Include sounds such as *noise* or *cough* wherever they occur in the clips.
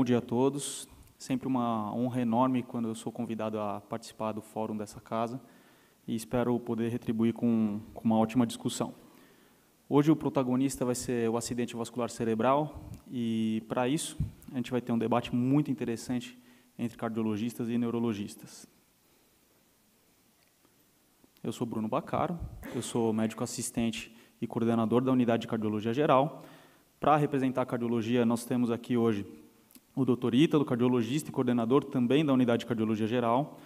bom dia a todos. Sempre uma honra enorme quando eu sou convidado a participar do fórum dessa casa e espero poder retribuir com, com uma ótima discussão. Hoje o protagonista vai ser o acidente vascular cerebral e, para isso, a gente vai ter um debate muito interessante entre cardiologistas e neurologistas. Eu sou Bruno Bacaro, eu sou médico assistente e coordenador da unidade de cardiologia geral. Para representar a cardiologia, nós temos aqui hoje o doutor Ítalo, cardiologista e coordenador também da Unidade de Cardiologia Geral,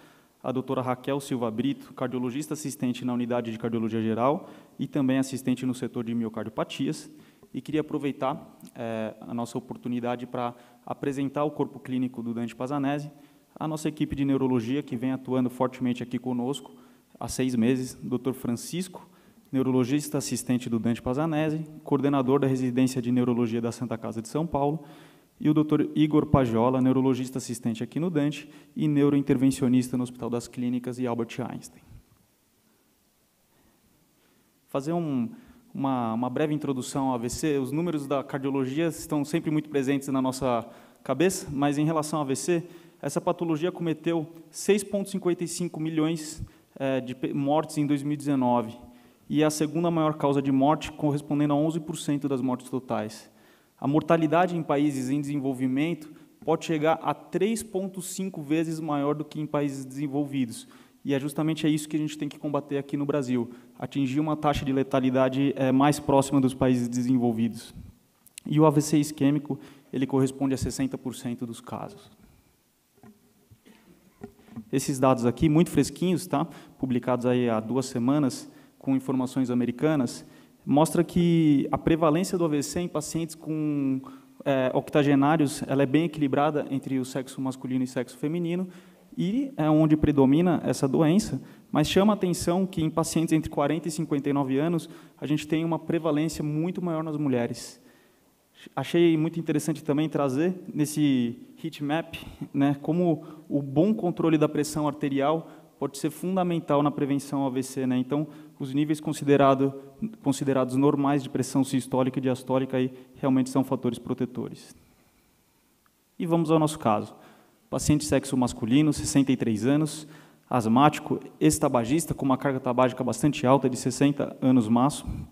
a doutora Raquel Silva Brito, cardiologista assistente na Unidade de Cardiologia Geral e também assistente no setor de miocardiopatias, e queria aproveitar é, a nossa oportunidade para apresentar o corpo clínico do Dante Pazanese, a nossa equipe de neurologia que vem atuando fortemente aqui conosco há seis meses, doutor Francisco, neurologista assistente do Dante Pazanese, coordenador da residência de neurologia da Santa Casa de São Paulo, e o Dr. Igor Pagiola, neurologista assistente aqui no Dante e neurointervencionista no Hospital das Clínicas e Albert Einstein. Fazer um, uma, uma breve introdução ao AVC. Os números da cardiologia estão sempre muito presentes na nossa cabeça, mas em relação ao AVC, essa patologia cometeu 6,55 milhões é, de mortes em 2019 e é a segunda maior causa de morte, correspondendo a 11% das mortes totais. A mortalidade em países em desenvolvimento pode chegar a 3,5 vezes maior do que em países desenvolvidos. E é justamente é isso que a gente tem que combater aqui no Brasil, atingir uma taxa de letalidade é, mais próxima dos países desenvolvidos. E o AVC isquêmico, ele corresponde a 60% dos casos. Esses dados aqui, muito fresquinhos, tá? publicados aí há duas semanas, com informações americanas, mostra que a prevalência do AVC em pacientes com é, octogenários ela é bem equilibrada entre o sexo masculino e sexo feminino, e é onde predomina essa doença, mas chama a atenção que em pacientes entre 40 e 59 anos, a gente tem uma prevalência muito maior nas mulheres. Achei muito interessante também trazer nesse heat map né, como o bom controle da pressão arterial pode ser fundamental na prevenção ao AVC. Né? Então, os níveis considerado, considerados normais de pressão sistólica e diastólica aí, realmente são fatores protetores. E vamos ao nosso caso. Paciente sexo masculino, 63 anos, asmático, estabagista com uma carga tabágica bastante alta, de 60 anos máximo,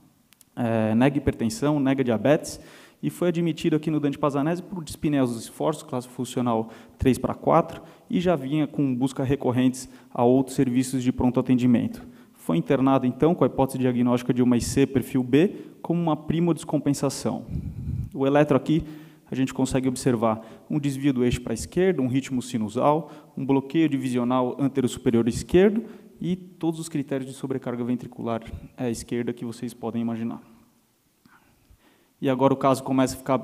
é, nega hipertensão, nega diabetes, e foi admitido aqui no Dante Pazanese por dispneus dos esforços, classe funcional 3 para 4, e já vinha com busca recorrentes a outros serviços de pronto atendimento. Foi internado, então, com a hipótese diagnóstica de uma IC perfil B, como uma prima descompensação. O eletro aqui, a gente consegue observar um desvio do eixo para a esquerda, um ritmo sinusal, um bloqueio divisional antero-superior esquerdo e todos os critérios de sobrecarga ventricular à esquerda que vocês podem imaginar. E agora o caso começa a ficar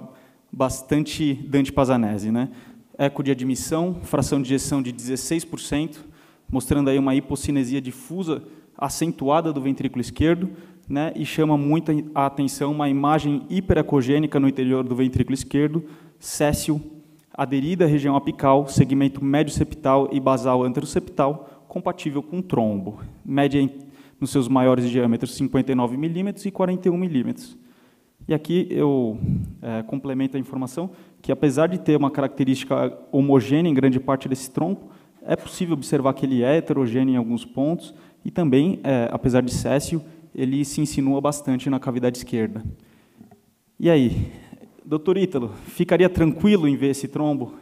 bastante Dante Pazanese, né? eco de admissão, fração de ejeção de 16%, mostrando aí uma hipocinesia difusa acentuada do ventrículo esquerdo, né, e chama muita a atenção uma imagem hiperacogênica no interior do ventrículo esquerdo, sessil, aderida à região apical, segmento médio septal e basal anteroceptal, compatível com trombo. Média nos seus maiores diâmetros 59 milímetros e 41 milímetros e aqui eu é, complemento a informação que, apesar de ter uma característica homogênea em grande parte desse tronco, é possível observar que ele é heterogêneo em alguns pontos e também, é, apesar de céssio, ele se insinua bastante na cavidade esquerda. E aí, doutor Ítalo, ficaria tranquilo em ver esse trombo?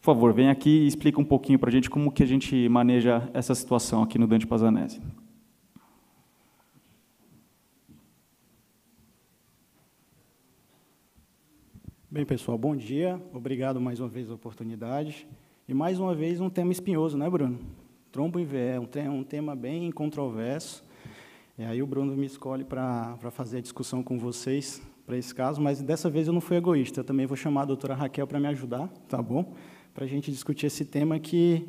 Por favor, vem aqui e explica um pouquinho para a gente como que a gente maneja essa situação aqui no Dante Pazanese. Bem, pessoal, bom dia. Obrigado mais uma vez a oportunidade. E mais uma vez um tema espinhoso, né, Bruno? Trombo e é um, um tema bem controverso. E aí o Bruno me escolhe para fazer a discussão com vocês para esse caso, mas dessa vez eu não fui egoísta. Eu também vou chamar a doutora Raquel para me ajudar, tá bom? Para a gente discutir esse tema que,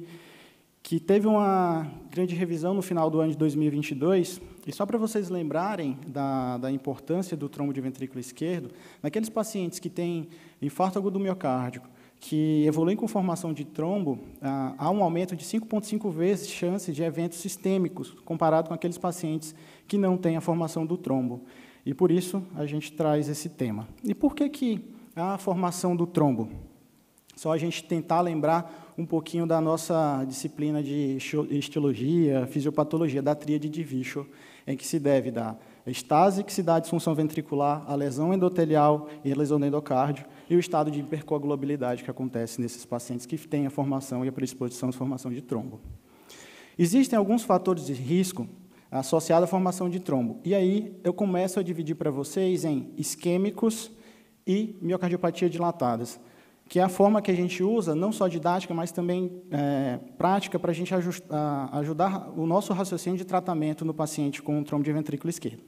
que teve uma grande revisão no final do ano de 2022 e só para vocês lembrarem da, da importância do trombo de ventrículo esquerdo, naqueles pacientes que têm infarto agudo miocárdico, que evoluem com formação de trombo, ah, há um aumento de 5,5 vezes chance de eventos sistêmicos, comparado com aqueles pacientes que não têm a formação do trombo. E por isso a gente traz esse tema. E por que, que a formação do trombo? Só a gente tentar lembrar um pouquinho da nossa disciplina de histologia, fisiopatologia, da tríade de Virchow, em que se deve da estase, que se dá a disfunção ventricular, a lesão endotelial e a lesão do endocárdio, e o estado de hipercoagulabilidade que acontece nesses pacientes que têm a formação e a predisposição à formação de trombo. Existem alguns fatores de risco associados à formação de trombo. E aí eu começo a dividir para vocês em isquêmicos e miocardiopatia dilatadas que é a forma que a gente usa, não só didática, mas também é, prática, para a gente ajudar o nosso raciocínio de tratamento no paciente com trombo de ventrículo esquerdo.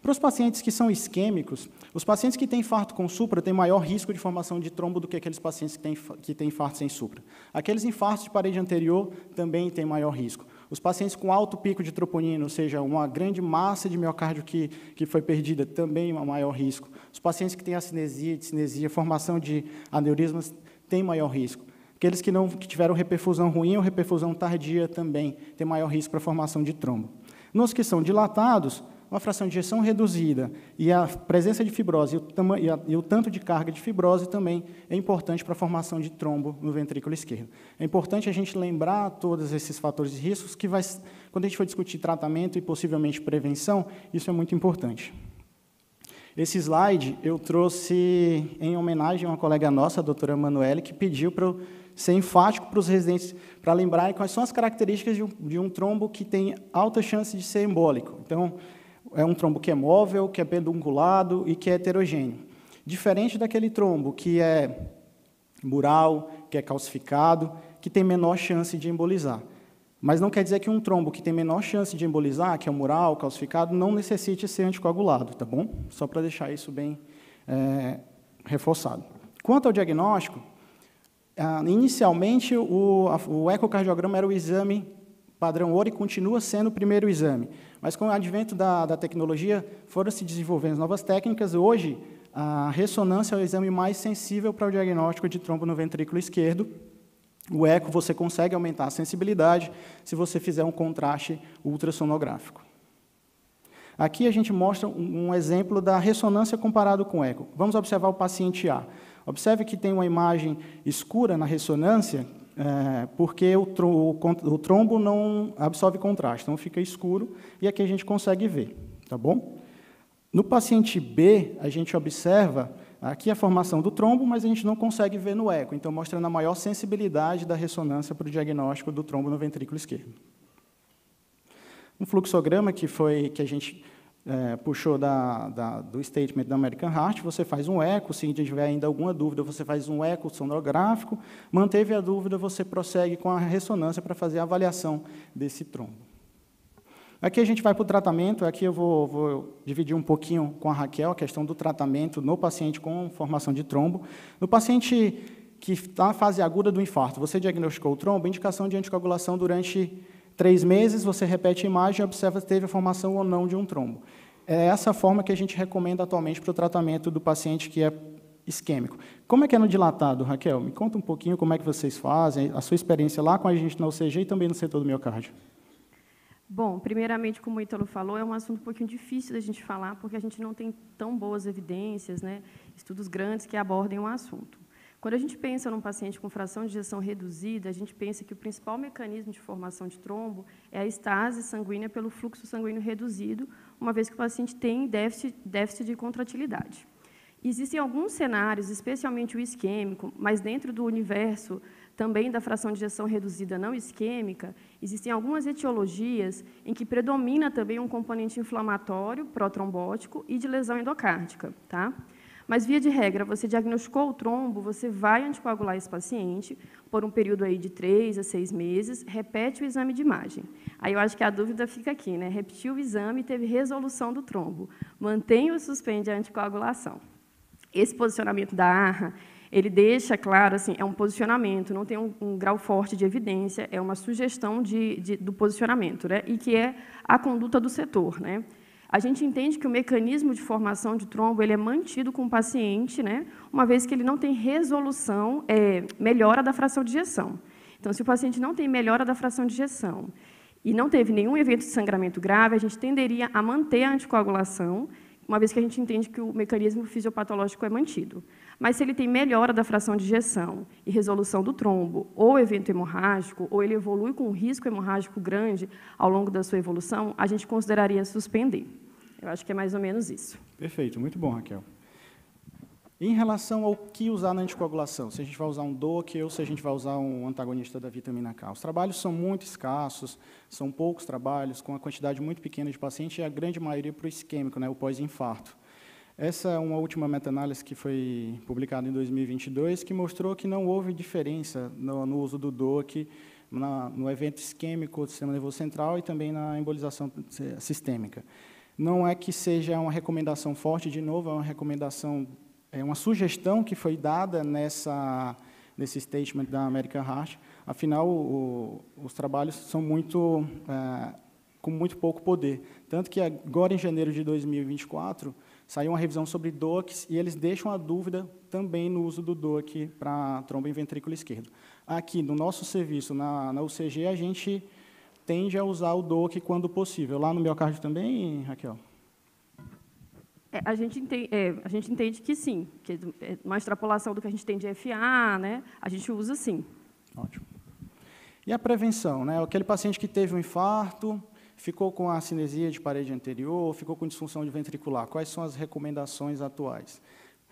Para os pacientes que são isquêmicos, os pacientes que têm infarto com supra têm maior risco de formação de trombo do que aqueles pacientes que têm, que têm infarto sem supra. Aqueles infartos de parede anterior também têm maior risco. Os pacientes com alto pico de troponina, ou seja, uma grande massa de miocárdio que, que foi perdida, também um maior risco. Os pacientes que têm acinesia, cinesia, discinesia, formação de aneurismas, têm maior risco. Aqueles que, não, que tiveram reperfusão ruim ou reperfusão tardia também têm maior risco para formação de trombo. Nos que são dilatados, uma fração de injeção reduzida e a presença de fibrose e o, e a, e o tanto de carga de fibrose também é importante para a formação de trombo no ventrículo esquerdo. É importante a gente lembrar todos esses fatores de riscos que vai, quando a gente for discutir tratamento e possivelmente prevenção, isso é muito importante. Esse slide eu trouxe em homenagem a uma colega nossa, a doutora Manuele, que pediu para eu ser enfático para os residentes, para lembrar quais são as características de um, de um, trombo que tem alta chance de ser embólico. Então, é um trombo que é móvel, que é pedunculado e que é heterogêneo. Diferente daquele trombo que é mural, que é calcificado, que tem menor chance de embolizar. Mas não quer dizer que um trombo que tem menor chance de embolizar, que é mural, calcificado, não necessite ser anticoagulado, tá bom? Só para deixar isso bem é, reforçado. Quanto ao diagnóstico, ah, inicialmente o, o ecocardiograma era o exame padrão ouro e continua sendo o primeiro exame. Mas com o advento da, da tecnologia, foram se desenvolvendo novas técnicas. Hoje, a ressonância é o exame mais sensível para o diagnóstico de trombo no ventrículo esquerdo. O eco, você consegue aumentar a sensibilidade se você fizer um contraste ultrassonográfico. Aqui a gente mostra um exemplo da ressonância comparado com o eco. Vamos observar o paciente A. Observe que tem uma imagem escura na ressonância, é, porque o, o trombo não absorve contraste, então fica escuro, e aqui a gente consegue ver, tá bom? No paciente B, a gente observa aqui a formação do trombo, mas a gente não consegue ver no eco, então mostrando a maior sensibilidade da ressonância para o diagnóstico do trombo no ventrículo esquerdo. Um fluxograma que foi que a gente é, puxou da, da, do statement da American Heart, você faz um eco, se tiver ainda alguma dúvida, você faz um eco sonográfico, manteve a dúvida, você prossegue com a ressonância para fazer a avaliação desse trombo. Aqui a gente vai para o tratamento, aqui eu vou, vou, dividir um pouquinho com a Raquel a questão do tratamento no paciente com formação de trombo. No paciente que está na fase aguda do infarto, você diagnosticou o trombo, indicação de anticoagulação durante Três meses, você repete a imagem e observa se teve a formação ou não de um trombo. É essa a forma que a gente recomenda atualmente para o tratamento do paciente que é isquêmico. Como é que é no dilatado, Raquel? Me conta um pouquinho como é que vocês fazem, a sua experiência lá com a gente na UCG e também no setor do miocárdio. Bom, primeiramente, como o Ítalo falou, é um assunto um pouquinho difícil da gente falar, porque a gente não tem tão boas evidências, né, estudos grandes que abordem o assunto. Quando a gente pensa num paciente com fração de ejeção reduzida, a gente pensa que o principal mecanismo de formação de trombo é a estase sanguínea pelo fluxo sanguíneo reduzido, uma vez que o paciente tem déficit, déficit de contratilidade. Existem alguns cenários, especialmente o isquêmico, mas dentro do universo também da fração de ejeção reduzida não isquêmica, existem algumas etiologias em que predomina também um componente inflamatório protrombótico e de lesão endocárdica. Tá? Mas, via de regra, você diagnosticou o trombo, você vai anticoagular esse paciente por um período aí de três a seis meses, repete o exame de imagem. Aí eu acho que a dúvida fica aqui, né? Repetiu o exame e teve resolução do trombo. Mantém ou suspende a anticoagulação. Esse posicionamento da ARRA, ele deixa claro, assim, é um posicionamento, não tem um, um grau forte de evidência, é uma sugestão de, de, do posicionamento, né? e que é a conduta do setor. Né? A gente entende que o mecanismo de formação de trombo ele é mantido com o paciente, né, uma vez que ele não tem resolução, é, melhora da fração de injeção. Então, se o paciente não tem melhora da fração de injeção e não teve nenhum evento de sangramento grave, a gente tenderia a manter a anticoagulação, uma vez que a gente entende que o mecanismo fisiopatológico é mantido. Mas se ele tem melhora da fração de injeção e resolução do trombo, ou evento hemorrágico, ou ele evolui com um risco hemorrágico grande ao longo da sua evolução, a gente consideraria suspender. Eu acho que é mais ou menos isso. Perfeito, muito bom, Raquel. Em relação ao que usar na anticoagulação, se a gente vai usar um DOC ou se a gente vai usar um antagonista da vitamina K, os trabalhos são muito escassos, são poucos trabalhos, com a quantidade muito pequena de paciente e a grande maioria para o isquêmico, né, o pós-infarto. Essa é uma última meta-análise que foi publicada em 2022, que mostrou que não houve diferença no, no uso do D.O.C. na, no evento isquêmico do sistema nervoso central e também na embolização sistêmica. Não é que seja uma recomendação forte, de novo, é uma recomendação, é uma sugestão que foi dada nessa, nesse statement da American Heart. Afinal, o, os trabalhos são muito, é, com muito pouco poder. Tanto que agora, em janeiro de 2024, saiu uma revisão sobre DOCs e eles deixam a dúvida também no uso do DOC para tromba e ventrículo esquerdo. Aqui, no nosso serviço, na, na UCG, a gente tende a usar o DOC quando possível. Lá no miocárdio também, Raquel? É, a, gente entende, é, a gente entende que sim, que é uma extrapolação do que a gente tem de FA, né? a gente usa sim. Ótimo. E a prevenção? Né? Aquele paciente que teve um infarto, ficou com a cinesia de parede anterior, ficou com disfunção de ventricular. Quais são as recomendações atuais?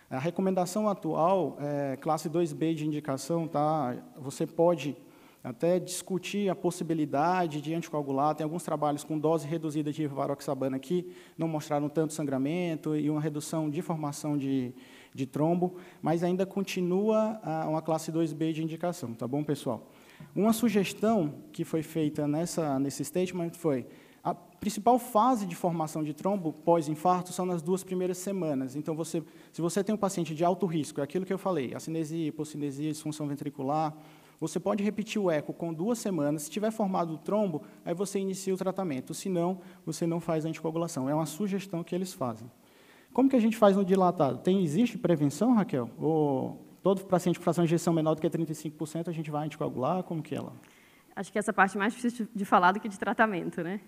A recomendação atual, é, classe 2B de indicação, tá? você pode até discutir a possibilidade de anticoagular. Tem alguns trabalhos com dose reduzida de varoxabana que não mostraram tanto sangramento e uma redução de formação de, de trombo, mas ainda continua a, ah, uma classe 2B de indicação, tá bom, pessoal? Uma sugestão que foi feita nessa, nesse statement foi a principal fase de formação de trombo pós-infarto são nas duas primeiras semanas. Então, você, se você tem um paciente de alto risco, é aquilo que eu falei, acinesia, cinesia, hipocinesia, disfunção ventricular, você pode repetir o eco com duas semanas. Se tiver formado o trombo, aí você inicia o tratamento. Se não, você não faz a anticoagulação. É uma sugestão que eles fazem. Como que a gente faz no dilatado? Tem, existe prevenção, Raquel? Ou Todo paciente com fração de ejeção menor do que 35%, a gente vai anticoagular? Como que ela? É Acho que essa parte é mais difícil de falar do que de tratamento, né?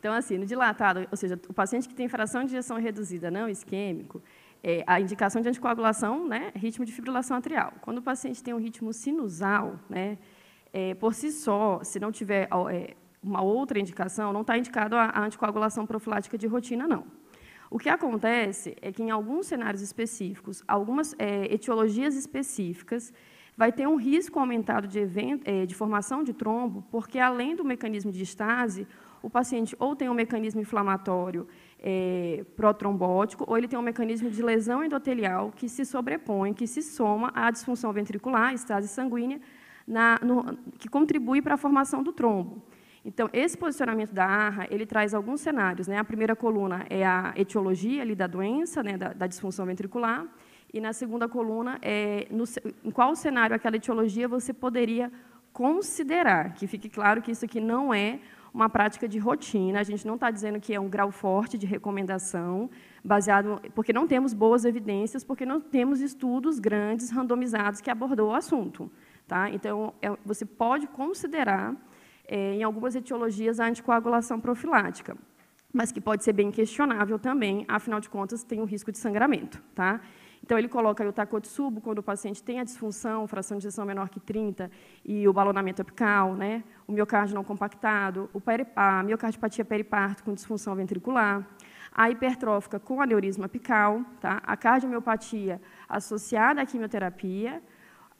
Então, assim, no dilatado, ou seja, o paciente que tem fração de ejeção reduzida não isquêmico, é, a indicação de anticoagulação, né, ritmo de fibrilação atrial. Quando o paciente tem um ritmo sinusal, né, é, por si só, se não tiver é, uma outra indicação, não está indicado a, a anticoagulação profilática de rotina, não. O que acontece é que, em alguns cenários específicos, algumas é, etiologias específicas, vai ter um risco aumentado de, evento, é, de formação de trombo, porque, além do mecanismo de estase, o paciente ou tem um mecanismo inflamatório é, protrombótico, ou ele tem um mecanismo de lesão endotelial que se sobrepõe, que se soma à disfunção ventricular, estase sanguínea, na, no, que contribui para a formação do trombo. Então, esse posicionamento da ARRA, ele traz alguns cenários. Né? A primeira coluna é a etiologia ali, da doença, né? da, da disfunção ventricular, e na segunda coluna é no, em qual cenário aquela etiologia você poderia considerar, que fique claro que isso aqui não é uma prática de rotina, a gente não está dizendo que é um grau forte de recomendação, baseado porque não temos boas evidências, porque não temos estudos grandes, randomizados, que abordou o assunto. Tá? Então, é, você pode considerar é, em algumas etiologias, a anticoagulação profilática, mas que pode ser bem questionável também, afinal de contas, tem o risco de sangramento. Tá? Então, ele coloca o tacotsubo quando o paciente tem a disfunção, fração de injeção menor que 30, e o balonamento apical, né? o miocárdio não compactado, o peripá, a miocardiopatia periparto com disfunção ventricular, a hipertrófica com aneurisma apical, tá? a cardiomiopatia associada à quimioterapia,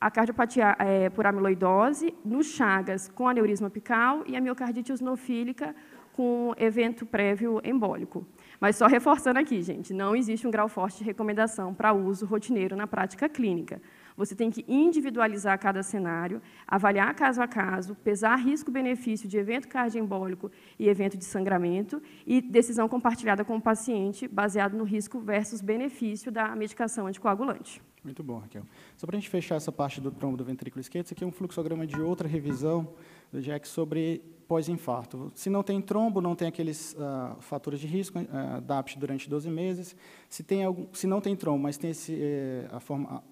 a cardiopatia é, por amiloidose, no Chagas com aneurisma apical e a miocardite eosinofílica com evento prévio embólico. Mas só reforçando aqui, gente, não existe um grau forte de recomendação para uso rotineiro na prática clínica. Você tem que individualizar cada cenário, avaliar caso a caso, pesar risco-benefício de evento cardioembólico e evento de sangramento e decisão compartilhada com o paciente baseado no risco versus benefício da medicação anticoagulante. Muito bom, Raquel. Só para a gente fechar essa parte do trombo do ventrículo esquerdo, isso aqui é um fluxograma de outra revisão do Jack sobre pós-infarto. Se não tem trombo, não tem aqueles uh, fatores de risco, uh, ah, DAPT durante 12 meses. Se, tem algum, se não tem trombo, mas tem esse, eh, a, forma,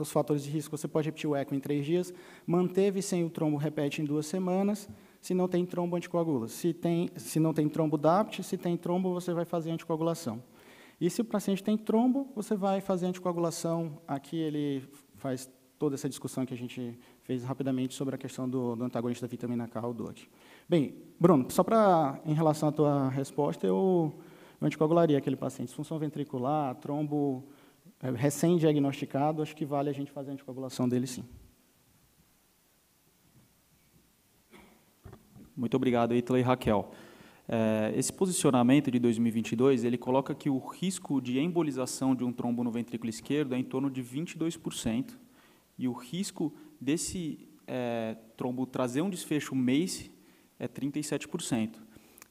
os fatores de risco, você pode repetir o eco em três dias. Manteve sem o trombo, repete em duas semanas. Se não tem trombo, anticoagula. Se, tem, se não tem trombo, DAPT. Se tem trombo, você vai fazer anticoagulação. E se o paciente tem trombo, você vai fazer anticoagulação. Aqui ele faz toda essa discussão que a gente fez rapidamente sobre a questão do, do antagonista da vitamina K, o DOC. Bem, Bruno, só para em relação à tua resposta, eu, eu anticoagularia aquele paciente. função ventricular, trombo é recém-diagnosticado, acho que vale a gente fazer a anticoagulação dele sim. Muito obrigado, Itla e Raquel. É, esse posicionamento de 2022, ele coloca que o risco de embolização de um trombo no ventrículo esquerdo é em torno de 22%, e o risco desse é, trombo trazer um desfecho MACE é 37%.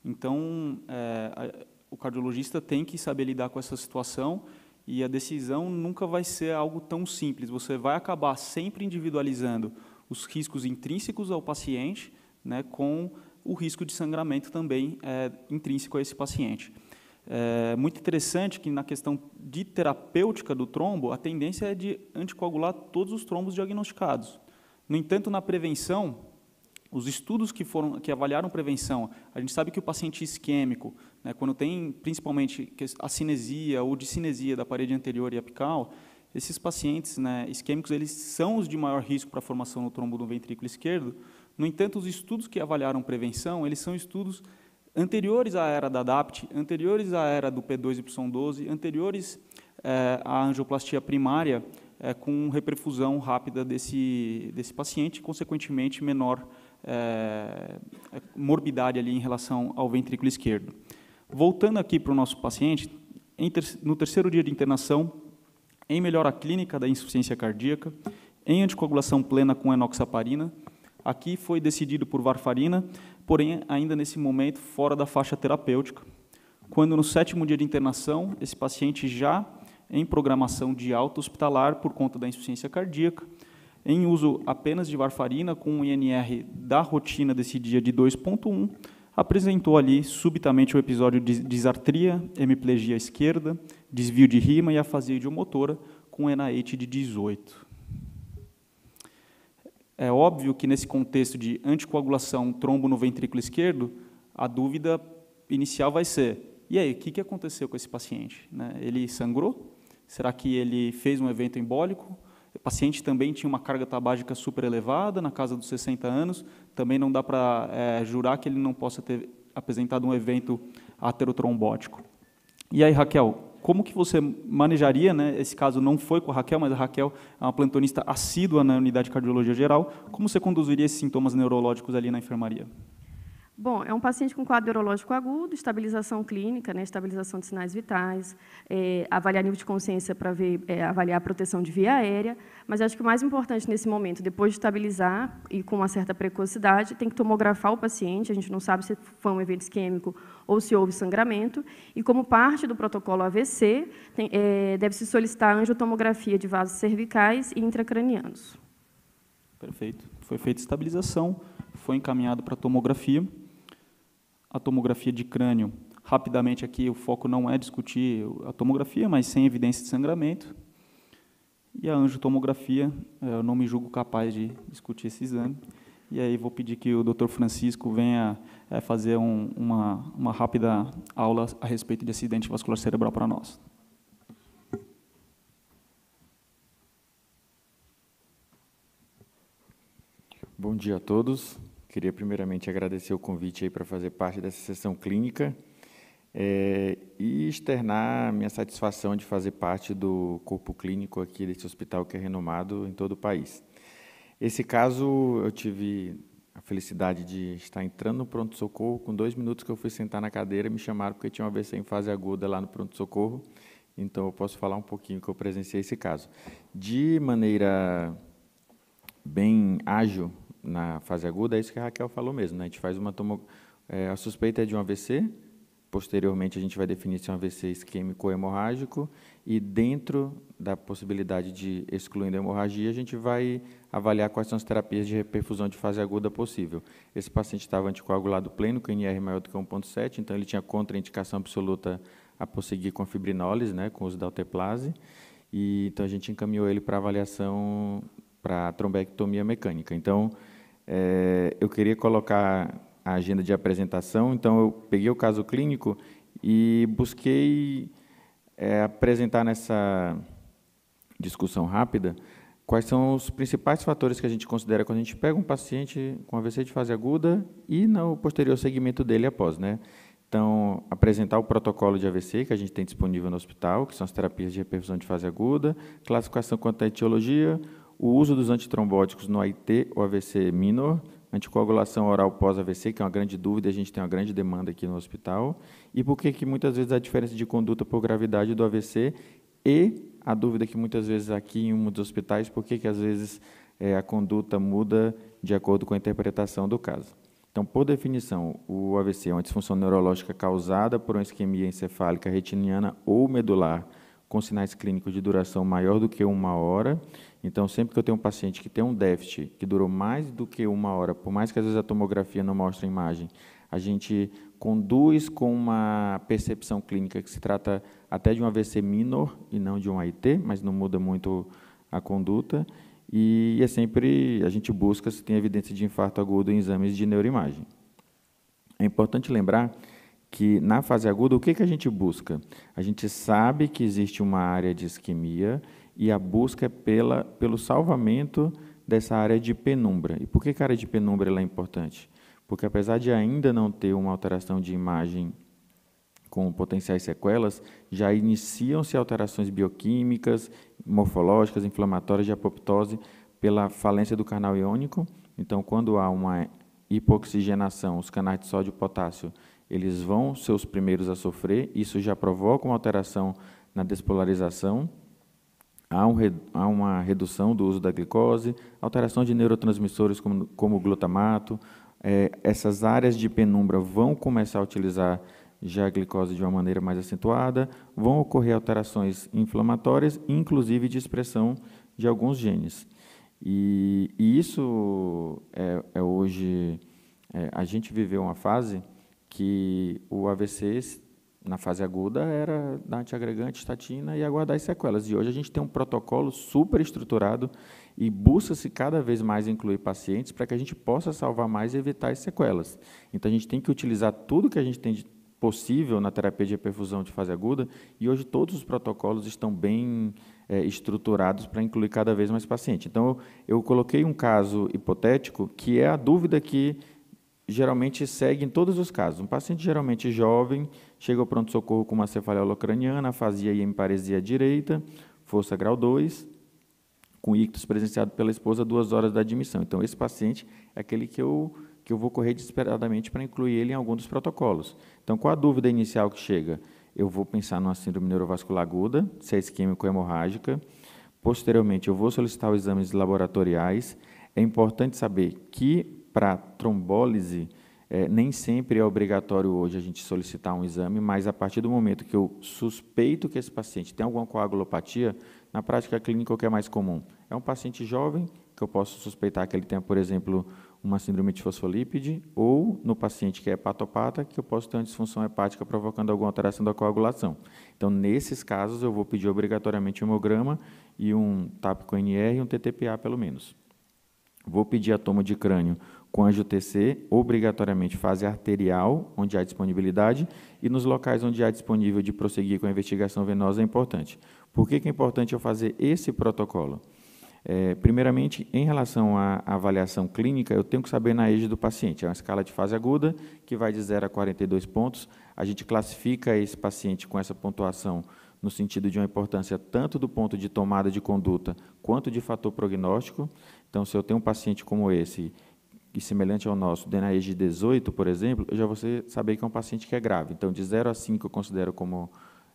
Então, é, a, o cardiologista tem que saber lidar com essa situação, e a decisão nunca vai ser algo tão simples. Você vai acabar sempre individualizando os riscos intrínsecos ao paciente, né, com o risco de sangramento também é, intrínseco a esse paciente. É muito interessante que na questão de terapêutica do trombo, a tendência é de anticoagular todos os trombos diagnosticados. No entanto, na prevenção, os estudos que, foram, que avaliaram prevenção, a gente sabe que o paciente isquêmico, né, quando tem principalmente a cinesia ou discinesia da parede anterior e apical, esses pacientes né, isquêmicos eles são os de maior risco para a formação do trombo do ventrículo esquerdo. No entanto, os estudos que avaliaram prevenção, eles são estudos anteriores à era da DAPT, anteriores à era do P2Y12, anteriores é, à angioplastia primária, é, com reperfusão rápida desse, desse paciente, consequentemente menor é, morbidade ali em relação ao ventrículo esquerdo. Voltando aqui para o nosso paciente, ter, no terceiro dia de internação, em melhora clínica da insuficiência cardíaca, em anticoagulação plena com enoxaparina, aqui foi decidido por varfarina, porém ainda nesse momento fora da faixa terapêutica, quando no sétimo dia de internação, esse paciente já em programação de alta hospitalar por conta da insuficiência cardíaca, em uso apenas de varfarina, com um INR da rotina desse dia de 2.1, apresentou ali subitamente o episódio de disartria, hemiplegia esquerda, desvio de rima e afasia idiomotora, com enaite de 18. É óbvio que, nesse contexto de anticoagulação, trombo no ventrículo esquerdo, a dúvida inicial vai ser, e aí, o que aconteceu com esse paciente? Né? Ele sangrou? Será que ele fez um evento embólico? O paciente também tinha uma carga tabágica super elevada, na casa dos 60 anos. Também não dá para é, jurar que ele não possa ter apresentado um evento aterotrombótico. E aí, Raquel, como que você manejaria, né? Esse caso não foi com a Raquel, mas a Raquel é uma plantonista assídua na unidade de cardiologia geral. Como você conduziria esses sintomas neurológicos ali na enfermaria? Bom, é um paciente com quadro neurológico agudo, estabilização clínica, né, estabilização de sinais vitais, é, avaliar nível de consciência para ver, é, avaliar a proteção de via aérea, mas acho que o mais importante nesse momento, depois de estabilizar e com uma certa precocidade, tem que tomografar o paciente, a gente não sabe se foi um evento isquêmico ou se houve sangramento, e como parte do protocolo AVC, é, deve-se solicitar angiotomografia de vasos cervicais e intracranianos. Perfeito. Foi feita estabilização, foi encaminhado para tomografia, a tomografia de crânio. Rapidamente aqui, o foco não é discutir a tomografia, mas sem evidência de sangramento. E a angiotomografia, eh, eu não me julgo capaz de discutir esse exame. E aí vou pedir que o Dr. Francisco venha eh, fazer um, uma, uma rápida aula a respeito de acidente vascular cerebral para nós. Bom dia a todos queria primeiramente agradecer o convite aí para fazer parte dessa sessão clínica é, e externar minha satisfação de fazer parte do corpo clínico aqui desse hospital que é renomado em todo o país. Esse caso eu tive a felicidade de estar entrando no pronto-socorro, com dois minutos que eu fui sentar na cadeira, me chamaram porque tinha uma AVC em fase aguda lá no pronto-socorro, então eu posso falar um pouquinho que eu presenciei esse caso. De maneira bem ágil, na fase aguda, é isso que a Raquel falou mesmo, né? a gente faz uma tomografia, É, a suspeita é de um AVC, posteriormente a gente vai definir se é um AVC isquêmico ou hemorrágico, e dentro da possibilidade de excluindo a hemorragia, a gente vai avaliar quais são as terapias de reperfusão de fase aguda possível. Esse paciente estava anticoagulado pleno, com INR maior do que 1.7, então ele tinha contraindicação absoluta a prosseguir com a fibrinólise, né, com o uso da alteplase, e então a gente encaminhou ele para avaliação para trombectomia mecânica. Então, é, eu queria colocar a agenda de apresentação, então eu peguei o caso clínico e busquei é, apresentar nessa discussão rápida quais são os principais fatores que a gente considera quando a gente pega um paciente com AVC de fase aguda e no posterior segmento dele após, né? Então, apresentar o protocolo de AVC que a gente tem disponível no hospital, que são as terapias de repercussão de fase aguda, classificação quanto à etiologia, o uso dos antitrombóticos no AIT ou AVC é minor, anticoagulação oral pós-AVC, que é uma grande dúvida, a gente tem uma grande demanda aqui no hospital, e por que muitas vezes a diferença de conduta por gravidade do AVC e a dúvida que muitas vezes aqui em um dos hospitais, por que às vezes é, a conduta muda de acordo com a interpretação do caso. Então, por definição, o AVC é uma disfunção neurológica causada por uma isquemia encefálica retiniana ou medular com sinais clínicos de duração maior do que uma hora. Então, sempre que eu tenho um paciente que tem um déficit que durou mais do que uma hora, por mais que às vezes a tomografia não mostre a imagem, a gente conduz com uma percepção clínica que se trata até de um AVC minor e não de um AIT, mas não muda muito a conduta. E é sempre, a gente busca se tem evidência de infarto agudo em exames de neuroimagem. É importante lembrar que na fase aguda, o que, que a gente busca? A gente sabe que existe uma área de isquemia e a busca é pela, pelo salvamento dessa área de penumbra. E por que, que a área de penumbra é importante? Porque apesar de ainda não ter uma alteração de imagem com potenciais sequelas, já iniciam-se alterações bioquímicas, morfológicas, inflamatórias de apoptose pela falência do canal iônico. Então, quando há uma hipoxigenação, os canais de sódio e potássio eles vão ser os primeiros a sofrer, isso já provoca uma alteração na despolarização, há, um, há uma redução do uso da glicose, alteração de neurotransmissores como, como glutamato, é, essas áreas de penumbra vão começar a utilizar já a glicose de uma maneira mais acentuada, vão ocorrer alterações inflamatórias, inclusive de expressão de alguns genes. E, e isso é, é hoje, é, a gente viveu uma fase que o AVC, na fase aguda, era da antiagregante, estatina e aguardar as sequelas. E hoje a gente tem um protocolo super estruturado e busca-se cada vez mais incluir pacientes para que a gente possa salvar mais e evitar as sequelas. Então, a gente tem que utilizar tudo que a gente tem de possível na terapia de perfusão de fase aguda e hoje todos os protocolos estão bem é, estruturados para incluir cada vez mais paciente. Então, eu, eu coloquei um caso hipotético que é a dúvida que geralmente segue em todos os casos. Um paciente geralmente jovem chega ao pronto-socorro com uma cefaleola craniana, afasia e hemiparesia direita, força grau 2, com ictus presenciado pela esposa duas horas da admissão. Então, esse paciente é aquele que eu, que eu vou correr desesperadamente para incluir ele em algum dos protocolos. Então, qual a dúvida inicial que chega? Eu vou pensar numa síndrome neurovascular aguda, se é isquêmico ou hemorrágica. Posteriormente, eu vou solicitar os exames laboratoriais. É importante saber que para trombólise, é, nem sempre é obrigatório hoje a gente solicitar um exame, mas a partir do momento que eu suspeito que esse paciente tem alguma coagulopatia, na prática clínica o que é mais comum? É um paciente jovem, que eu posso suspeitar que ele tenha, por exemplo, uma síndrome de fosfolípide, ou no paciente que é hepatopata, que eu posso ter uma disfunção hepática provocando alguma alteração da coagulação. Então, nesses casos, eu vou pedir obrigatoriamente um hemograma e um tap NR e um TTPA, pelo menos. Vou pedir a toma de crânio com TC, obrigatoriamente fase arterial, onde há disponibilidade, e nos locais onde há disponível de prosseguir com a investigação venosa é importante. Por que, que é importante eu fazer esse protocolo? É, primeiramente, em relação à avaliação clínica, eu tenho que saber na eje do paciente. É uma escala de fase aguda que vai de 0 a 42 pontos. A gente classifica esse paciente com essa pontuação no sentido de uma importância tanto do ponto de tomada de conduta quanto de fator prognóstico. Então, se eu tenho um paciente como esse que semelhante ao nosso, DNAEs de 18, por exemplo, eu já você saber que é um paciente que é grave. Então, de 0 a 5 eu considero como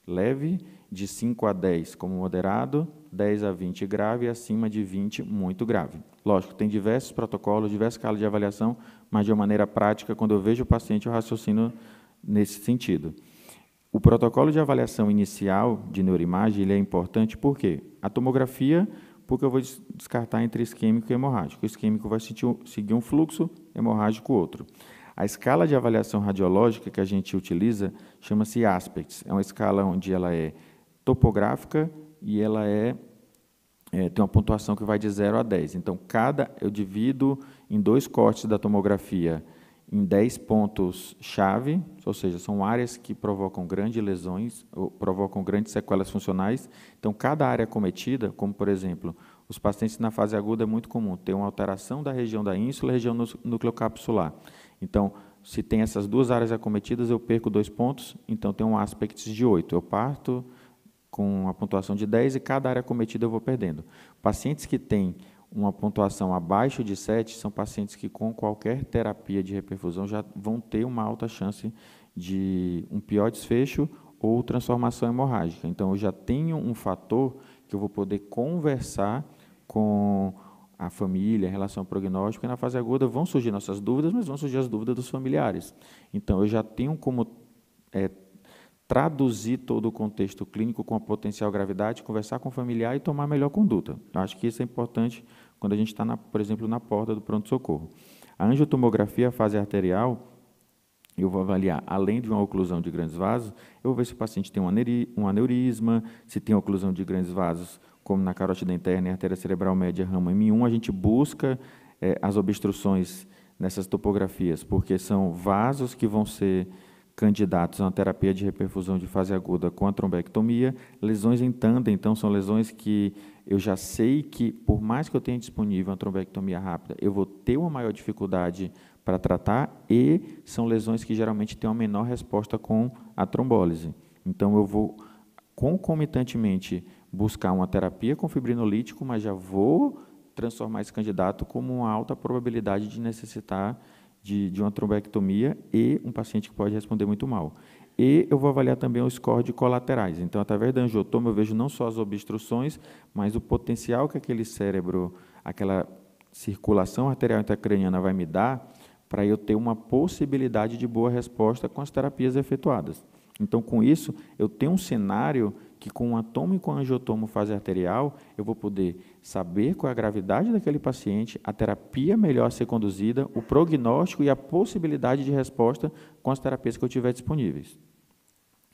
leve, de 5 a 10 como moderado, 10 a 20 grave e acima de 20 muito grave. Lógico, tem diversos protocolos, diversas casos de avaliação, mas de uma maneira prática, quando eu vejo o paciente, eu raciocino nesse sentido. O protocolo de avaliação inicial de neuroimagem ele é importante porque a tomografia porque eu vou descartar entre isquêmico e hemorrágico. O isquêmico vai seguir um fluxo, hemorrágico outro. A escala de avaliação radiológica que a gente utiliza chama-se ASPECTS. É uma escala onde ela é topográfica e ela é, é, tem uma pontuação que vai de 0 a 10. Então, cada eu divido em dois cortes da tomografia em 10 pontos-chave, ou seja, são áreas que provocam grandes lesões, provocam grandes sequelas funcionais. Então, cada área cometida, como por exemplo, os pacientes na fase aguda é muito comum ter uma alteração da região da ínsula e região nucleocapsular. Então, se tem essas duas áreas acometidas, eu perco dois pontos, então tem um aspecto de 8. Eu parto com a pontuação de 10 e cada área acometida eu vou perdendo. Pacientes que têm uma pontuação abaixo de 7 são pacientes que, com qualquer terapia de reperfusão, já vão ter uma alta chance de um pior desfecho ou transformação hemorrágica. Então, eu já tenho um fator que eu vou poder conversar com a família em relação ao prognóstico, e na fase aguda vão surgir nossas dúvidas, mas vão surgir as dúvidas dos familiares. Então, eu já tenho como é, traduzir todo o contexto clínico com a potencial gravidade, conversar com o familiar e tomar melhor conduta. Eu acho que isso é importante quando a gente está, por exemplo, na porta do pronto-socorro. A angiotomografia, a fase arterial, eu vou avaliar, além de uma oclusão de grandes vasos, eu vou ver se o paciente tem um aneurisma, se tem oclusão de grandes vasos, como na carótida interna e artéria cerebral média, rama M1. A gente busca é, as obstruções nessas topografias, porque são vasos que vão ser candidatos a uma terapia de reperfusão de fase aguda com a trombectomia. Lesões em tanda, então, são lesões que eu já sei que, por mais que eu tenha disponível uma trombectomia rápida, eu vou ter uma maior dificuldade para tratar e são lesões que geralmente têm uma menor resposta com a trombólise. Então, eu vou concomitantemente buscar uma terapia com fibrinolítico, mas já vou transformar esse candidato como uma alta probabilidade de necessitar de, de uma trombectomia e um paciente que pode responder muito mal. E eu vou avaliar também o score de colaterais. Então, através da angiotoma, eu vejo não só as obstruções, mas o potencial que aquele cérebro, aquela circulação arterial intracraniana vai me dar para eu ter uma possibilidade de boa resposta com as terapias efetuadas. Então, com isso, eu tenho um cenário que com o atomo e com o angiotomo fase arterial, eu vou poder saber qual é a gravidade daquele paciente, a terapia melhor a ser conduzida, o prognóstico e a possibilidade de resposta com as terapias que eu tiver disponíveis.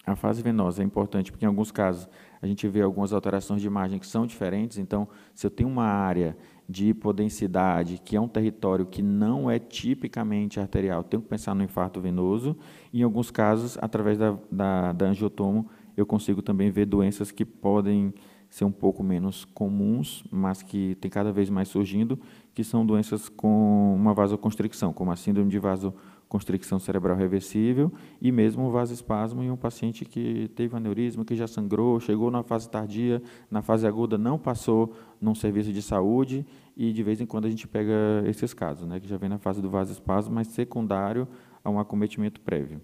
A fase venosa é importante porque, em alguns casos, a gente vê algumas alterações de imagem que são diferentes. Então, se eu tenho uma área de hipodensidade, que é um território que não é tipicamente arterial, tenho que pensar no infarto venoso. Em alguns casos, através da, da, da angiotomo, eu consigo também ver doenças que podem ser um pouco menos comuns, mas que tem cada vez mais surgindo, que são doenças com uma vasoconstricção, como a síndrome de vasoconstricção cerebral reversível e mesmo o vasoespasmo em um paciente que teve aneurisma, que já sangrou, chegou na fase tardia, na fase aguda não passou num serviço de saúde e de vez em quando a gente pega esses casos, né, que já vem na fase do vasoespasmo, mas secundário a um acometimento prévio.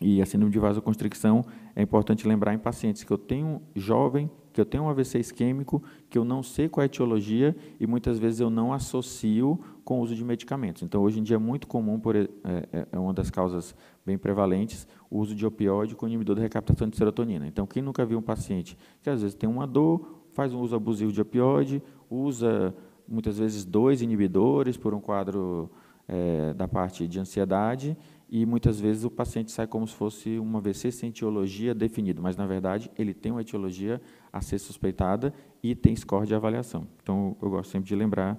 E a síndrome de vasoconstricção é importante lembrar em pacientes que eu tenho jovem, que eu tenho um AVC isquêmico, que eu não sei qual é a etiologia e muitas vezes eu não associo com o uso de medicamentos. Então, hoje em dia é muito comum, por, é, é, é uma das causas bem prevalentes, o uso de opioide com inibidor de recaptação de serotonina. Então, quem nunca viu um paciente que às vezes tem uma dor, faz um uso abusivo de opioide, usa muitas vezes dois inibidores por um quadro é, da parte de ansiedade e muitas vezes o paciente sai como se fosse uma AVC sem etiologia definida, mas na verdade ele tem uma etiologia a ser suspeitada e tem score de avaliação. Então eu gosto sempre de lembrar,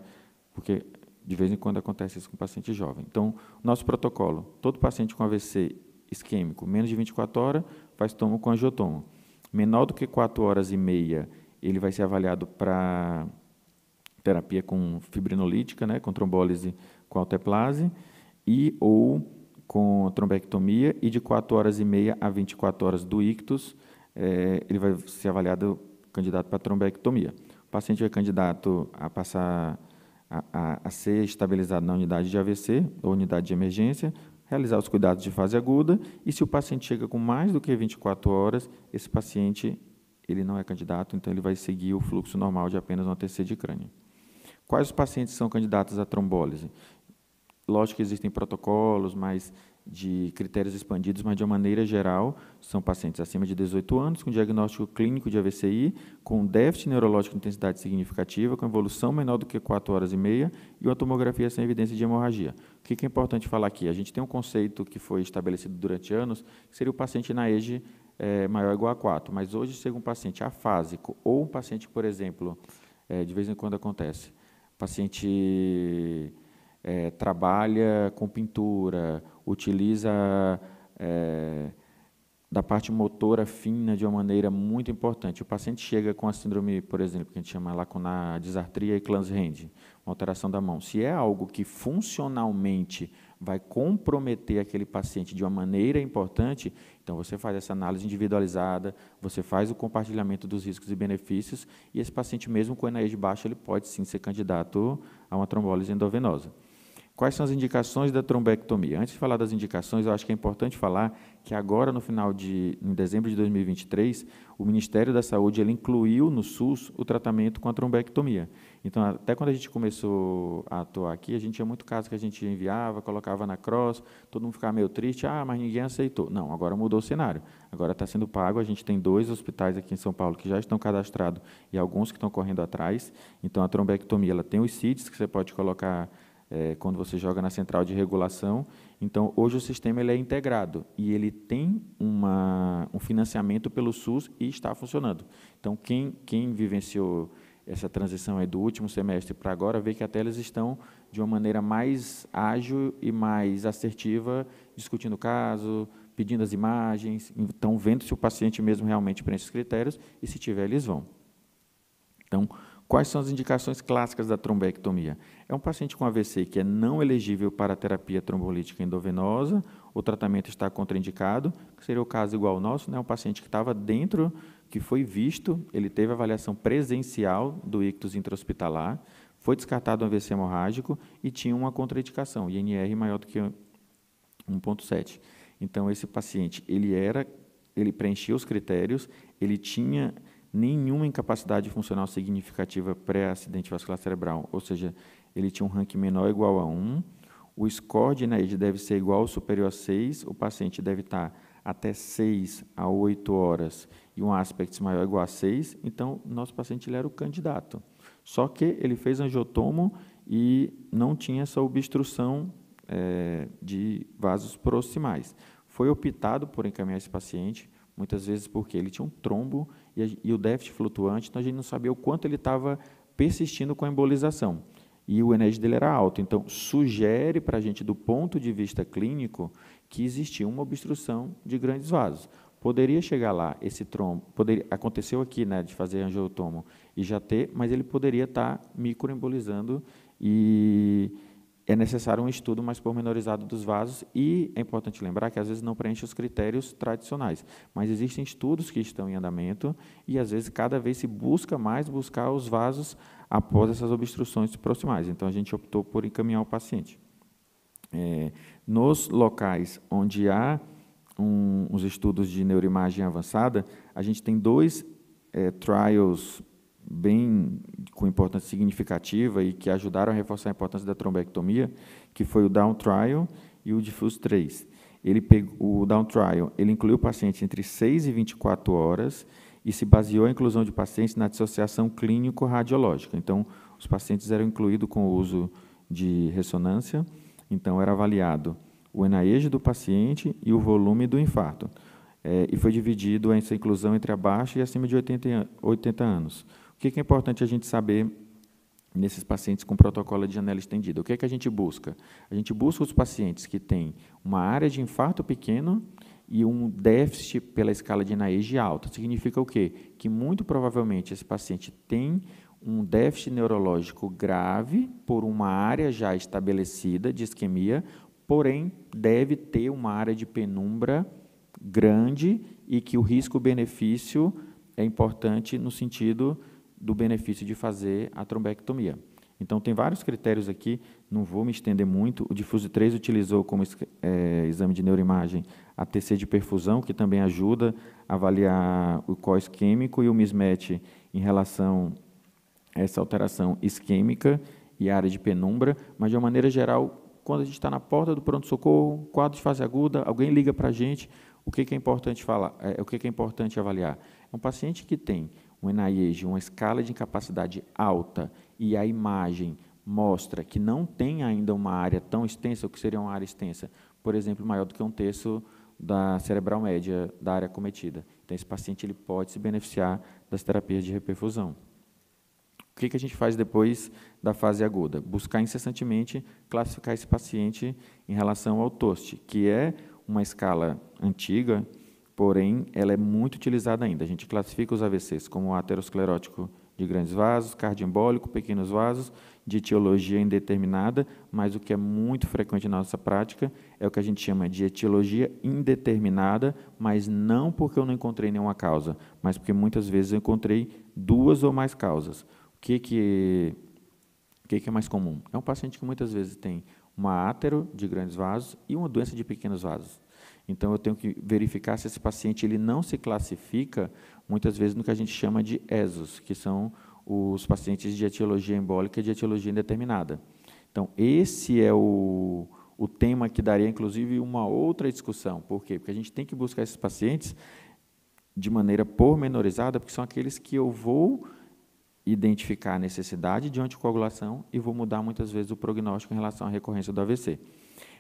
porque de vez em quando acontece isso com paciente jovem. Então, nosso protocolo, todo paciente com AVC isquêmico, menos de 24 horas, faz tomo com angiotomo. Menor do que 4 horas e meia, ele vai ser avaliado para terapia com fibrinolítica, né, com trombólise com alteplase, e ou com trombectomia e de 4 horas e meia a 24 horas do ictus, é, ele vai ser avaliado candidato para trombectomia. O paciente é candidato a passar a, a, a, ser estabilizado na unidade de AVC ou unidade de emergência, realizar os cuidados de fase aguda e se o paciente chega com mais do que 24 horas, esse paciente ele não é candidato, então ele vai seguir o fluxo normal de apenas uma ATC de crânio. Quais os pacientes são candidatos à trombólise? lógico que existem protocolos, mas de critérios expandidos, mas de uma maneira geral, são pacientes acima de 18 anos, com diagnóstico clínico de AVCI, com déficit neurológico de intensidade significativa, com evolução menor do que 4 horas e meia e uma tomografia sem evidência de hemorragia. O que é importante falar aqui? A gente tem um conceito que foi estabelecido durante anos, que seria o paciente na EGE é, eh, maior ou igual a 4, mas hoje, se um paciente afásico ou um paciente, por exemplo, é, de vez em quando acontece, paciente é, trabalha com pintura, utiliza é, da parte motora fina de uma maneira muito importante. O paciente chega com a síndrome, por exemplo, que a gente chama lacunar disartria e Clans-Hand, uma alteração da mão. Se é algo que funcionalmente vai comprometer aquele paciente de uma maneira importante, então você faz essa análise individualizada, você faz o compartilhamento dos riscos e benefícios, e esse paciente mesmo com energia baixa ele pode sim ser candidato a uma trombólise endovenosa. Quais são as indicações da trombectomia? Antes de falar das indicações, eu acho que é importante falar que agora, no final de em dezembro de 2023, o Ministério da Saúde ele incluiu no SUS o tratamento com a trombectomia. Então, até quando a gente começou a atuar aqui, a gente tinha muito caso que a gente enviava, colocava na cross, todo mundo ficava meio triste, ah, mas ninguém aceitou. Não, agora mudou o cenário. Agora está sendo pago, a gente tem dois hospitais aqui em São Paulo que já estão cadastrados e alguns que estão correndo atrás. Então, a trombectomia ela tem os CIDs que você pode colocar é, quando você joga na central de regulação. Então, hoje o sistema ele é integrado e ele tem uma, um financiamento pelo SUS e está funcionando. Então, quem, quem vivenciou essa transição aí do último semestre para agora vê que até eles estão de uma maneira mais ágil e mais assertiva discutindo o caso, pedindo as imagens, então vendo se o paciente mesmo realmente preenche os critérios e se tiver eles vão. Então, Quais são as indicações clássicas da trombectomia? É um paciente com AVC que é não elegível para terapia trombolítica endovenosa, o tratamento está contraindicado, que seria o caso igual ao nosso, né? um paciente que estava dentro, que foi visto, ele teve avaliação presencial do ictus intrahospitalar, foi descartado um AVC hemorrágico e tinha uma contraindicação, INR maior do que 1.7. Então, esse paciente, ele era, ele preenchia os critérios, ele tinha nenhuma incapacidade funcional significativa pré-acidente vascular cerebral, ou seja, ele tinha um ranking menor ou igual a 1, o score de NAID deve ser igual ou superior a 6, o paciente deve estar até 6 a 8 horas e um aspecto maior ou igual a 6, então nosso paciente era o candidato. Só que ele fez angiotomo e não tinha essa obstrução é, de vasos proximais. Foi optado por encaminhar esse paciente, muitas vezes porque ele tinha um trombo e, a, e o déficit flutuante, então a gente não sabia o quanto ele estava persistindo com a embolização. E o ENED dele era alto. Então, sugere para a gente, do ponto de vista clínico, que existia uma obstrução de grandes vasos. Poderia chegar lá, esse trombo, poderia, aconteceu aqui, né, de fazer angiotomo e já ter, mas ele poderia estar tá microembolizando e é necessário um estudo mais pormenorizado dos vasos e é importante lembrar que às vezes não preenche os critérios tradicionais, mas existem estudos que estão em andamento e às vezes cada vez se busca mais buscar os vasos após essas obstruções proximais. Então a gente optou por encaminhar o paciente. É, nos locais onde há um, estudos de neuroimagem avançada, a gente tem dois é, trials bem com importância significativa e que ajudaram a reforçar a importância da trombectomia, que foi o Down Trial e o Diffuse 3. Ele pegou, o Down Trial ele incluiu o paciente entre 6 e 24 horas e se baseou a inclusão de pacientes na dissociação clínico-radiológica. Então, os pacientes eram incluídos com o uso de ressonância, então era avaliado o enaege do paciente e o volume do infarto. É, e foi dividido essa inclusão entre abaixo e acima de 80, 80 anos. O é que é importante a gente saber nesses pacientes com protocolo de janela estendida? O que é que a gente busca? A gente busca os pacientes que têm uma área de infarto pequeno e um déficit pela escala de NAEG alta. Significa o quê? Que muito provavelmente esse paciente tem um déficit neurológico grave por uma área já estabelecida de isquemia, porém deve ter uma área de penumbra grande e que o risco-benefício é importante no sentido do benefício de fazer a trombectomia. Então, tem vários critérios aqui, não vou me estender muito. O difuso 3 utilizou como é, exame de neuroimagem a TC de perfusão, que também ajuda a avaliar o co-isquêmico e o mismatch em relação a essa alteração isquêmica e área de penumbra, mas de uma maneira geral, quando a gente está na porta do pronto-socorro, quadro de fase aguda, alguém liga para a gente, o que, que, é importante falar, é, o que, que é importante avaliar? É um paciente que tem um NIH, uma escala de incapacidade alta e a imagem mostra que não tem ainda uma área tão extensa, o que seria uma área extensa, por exemplo, maior do que um terço da cerebral média da área cometida. Então, esse paciente ele pode se beneficiar das terapias de reperfusão. O que, que a gente faz depois da fase aguda? Buscar incessantemente classificar esse paciente em relação ao TOST, que é uma escala antiga, porém ela é muito utilizada ainda. A gente classifica os AVCs como aterosclerótico de grandes vasos, cardimbólico, pequenos vasos, de etiologia indeterminada, mas o que é muito frequente na nossa prática é o que a gente chama de etiologia indeterminada, mas não porque eu não encontrei nenhuma causa, mas porque muitas vezes eu encontrei duas ou mais causas. O que, que, o que, que é mais comum? É um paciente que muitas vezes tem uma átero de grandes vasos e uma doença de pequenos vasos. Então, eu tenho que verificar se esse paciente ele não se classifica, muitas vezes, no que a gente chama de ESOS, que são os pacientes de etiologia embólica e de etiologia indeterminada. Então, esse é o, o tema que daria, inclusive, uma outra discussão. Por quê? Porque a gente tem que buscar esses pacientes de maneira pormenorizada, porque são aqueles que eu vou identificar a necessidade de anticoagulação e vou mudar muitas vezes o prognóstico em relação à recorrência do AVC.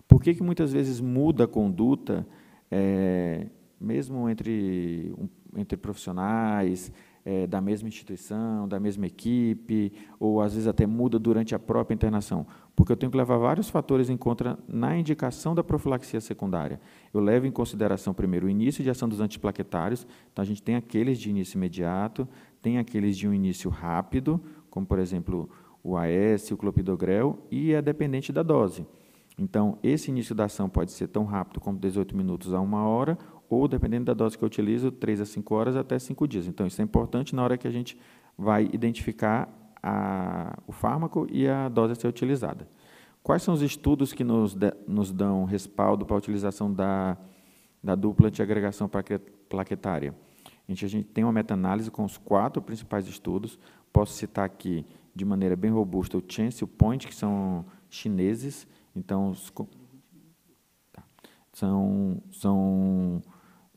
Por que, que muitas vezes muda a conduta, é, mesmo entre, um, entre profissionais, é, da mesma instituição, da mesma equipe, ou às vezes até muda durante a própria internação, porque eu tenho que levar vários fatores em conta na indicação da profilaxia secundária. Eu levo em consideração, primeiro, o início de ação dos antiplaquetários, então a gente tem aqueles de início imediato, tem aqueles de um início rápido, como, por exemplo, o AS, o clopidogrel, e é dependente da dose. Então, esse início da ação pode ser tão rápido como 18 minutos a uma hora, ou, dependendo da dose que eu utilizo, 3 a 5 horas até 5 dias. Então, isso é importante na hora que a gente vai identificar a, o fármaco e a dose a ser utilizada. Quais são os estudos que nos, de, nos dão respaldo para a utilização da, da dupla antiagregação plaquetária? A gente, a gente tem uma meta-análise com os quatro principais estudos. Posso citar aqui, de maneira bem robusta, o Chance e o Point, que são chineses, então, tá. são, são,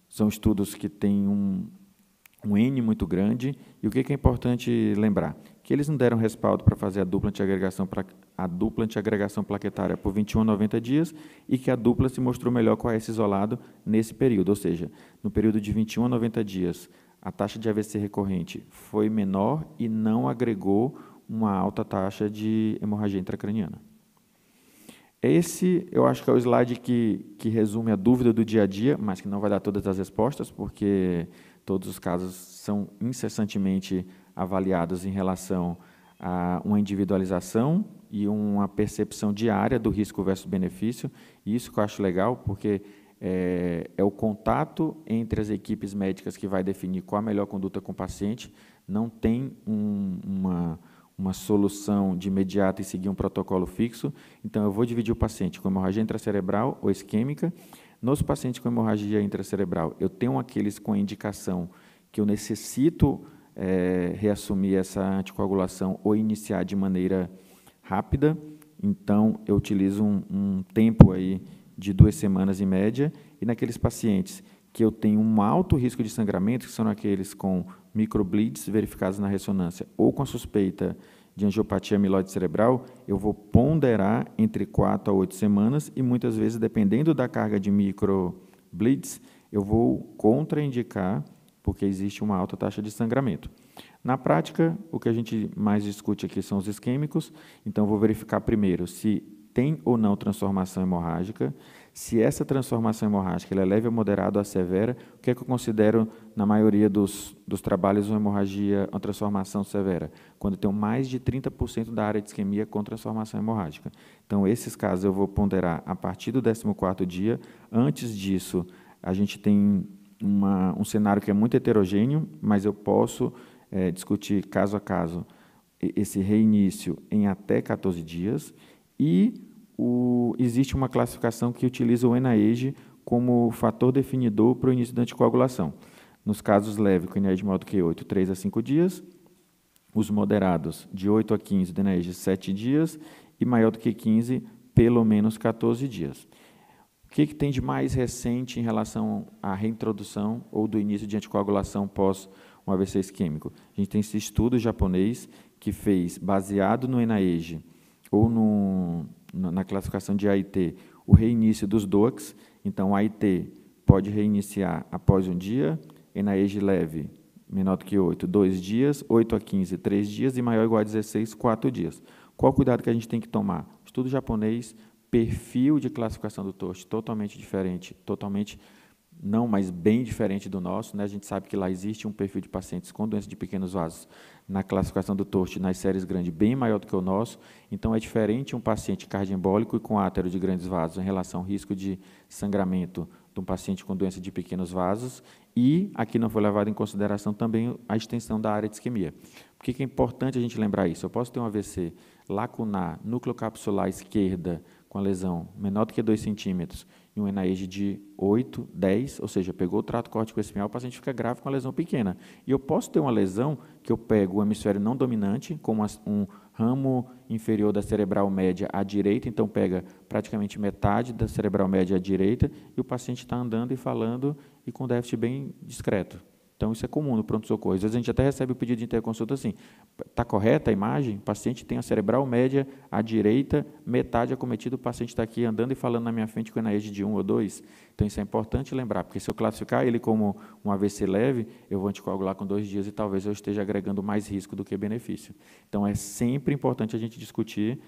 são estudos que têm um, um N muito grande. E o que é importante lembrar? Que eles não deram respaldo para fazer a dupla antiagregação, a dupla antiagregação plaquetária por 21 a 90 dias e que a dupla se mostrou melhor com a S isolado nesse período. Ou seja, no período de 21 a 90 dias, a taxa de AVC recorrente foi menor e não agregou uma alta taxa de hemorragia intracraniana. Esse, eu acho que é o slide que, que resume a dúvida do dia a dia, mas que não vai dar todas as respostas, porque todos os casos são incessantemente avaliados em relação a uma individualização e uma percepção diária do risco versus benefício. E isso que eu acho legal, porque é, é, o contato entre as equipes médicas que vai definir qual a melhor conduta com o paciente. Não tem um, uma, uma solução de imediato e seguir um protocolo fixo. Então, eu vou dividir o paciente com hemorragia intracerebral ou isquêmica. Nos pacientes com hemorragia intracerebral, eu tenho aqueles com indicação que eu necessito é, reassumir essa anticoagulação ou iniciar de maneira rápida. Então, eu utilizo um, um tempo aí de duas semanas em média. E naqueles pacientes que eu tenho um alto risco de sangramento, que são aqueles com microbleeds verificados na ressonância ou com suspeita de angiopatia amiloide cerebral, eu vou ponderar entre 4 a 8 semanas e muitas vezes, dependendo da carga de microbleeds, eu vou contraindicar porque existe uma alta taxa de sangramento. Na prática, o que a gente mais discute aqui são os isquêmicos, então vou verificar primeiro se tem ou não transformação hemorrágica, se essa transformação hemorrágica é leve, moderada ou severa, o que é que eu considero, na maioria dos, dos trabalhos, uma hemorragia, uma transformação severa? Quando eu tenho mais de 30% da área de isquemia com transformação hemorrágica. Então, esses casos eu vou ponderar a partir do 14º dia. Antes disso, a gente tem uma, um cenário que é muito heterogêneo, mas eu posso é, discutir caso a caso esse reinício em até 14 dias e o, existe uma classificação que utiliza o ENAEG como fator definidor para o início da anticoagulação. Nos casos leves, com ENAEG maior do que 8, 3 a 5 dias. Os moderados, de 8 a 15, do NIH 7 dias. E maior do que 15, pelo menos 14 dias. O que, que tem de mais recente em relação à reintrodução ou do início de anticoagulação pós um AVC isquêmico? A gente tem esse estudo japonês que fez, baseado no ENAEG ou no na classificação de AIT, o reinício dos DOACs. Então, AIT pode reiniciar após um dia, ENAEG leve, menor do que 8, 2 dias, 8 a 15, 3 dias, e maior ou igual a 16, 4 dias. Qual o cuidado que a gente tem que tomar? Estudo japonês, perfil de classificação do toast totalmente diferente, totalmente não, mas bem diferente do nosso. Né? A gente sabe que lá existe um perfil de pacientes com doença de pequenos vasos na classificação do TORT nas séries grandes bem maior do que o nosso, então é diferente um paciente cardioembólico e com átero de grandes vasos em relação ao risco de sangramento de um paciente com doença de pequenos vasos e aqui não foi levado em consideração também a extensão da área de isquemia. Por que é importante a gente lembrar isso? Eu posso ter um AVC lacunar, núcleo capsular esquerda com a lesão menor do que 2 centímetros e um NAEG de 8, 10, ou seja, pegou o trato córtico espinhal, o paciente fica grave com a lesão pequena. E eu posso ter uma lesão que eu pego o hemisfério não dominante, como um ramo inferior da cerebral média à direita, então pega praticamente metade da cerebral média à direita, e o paciente está andando e falando e com déficit bem discreto. Então, isso é comum no pronto-socorro. Às vezes a gente até recebe o pedido de interconsulta assim: está correta a imagem? O paciente tem a cerebral média à direita, metade acometida, o paciente está aqui andando e falando na minha frente com a ENAED de 1 ou 2. Então, isso é importante lembrar, porque se eu classificar ele como um AVC leve, eu vou anticoagular com dois dias e talvez eu esteja agregando mais risco do que benefício. Então, é sempre importante a gente discutir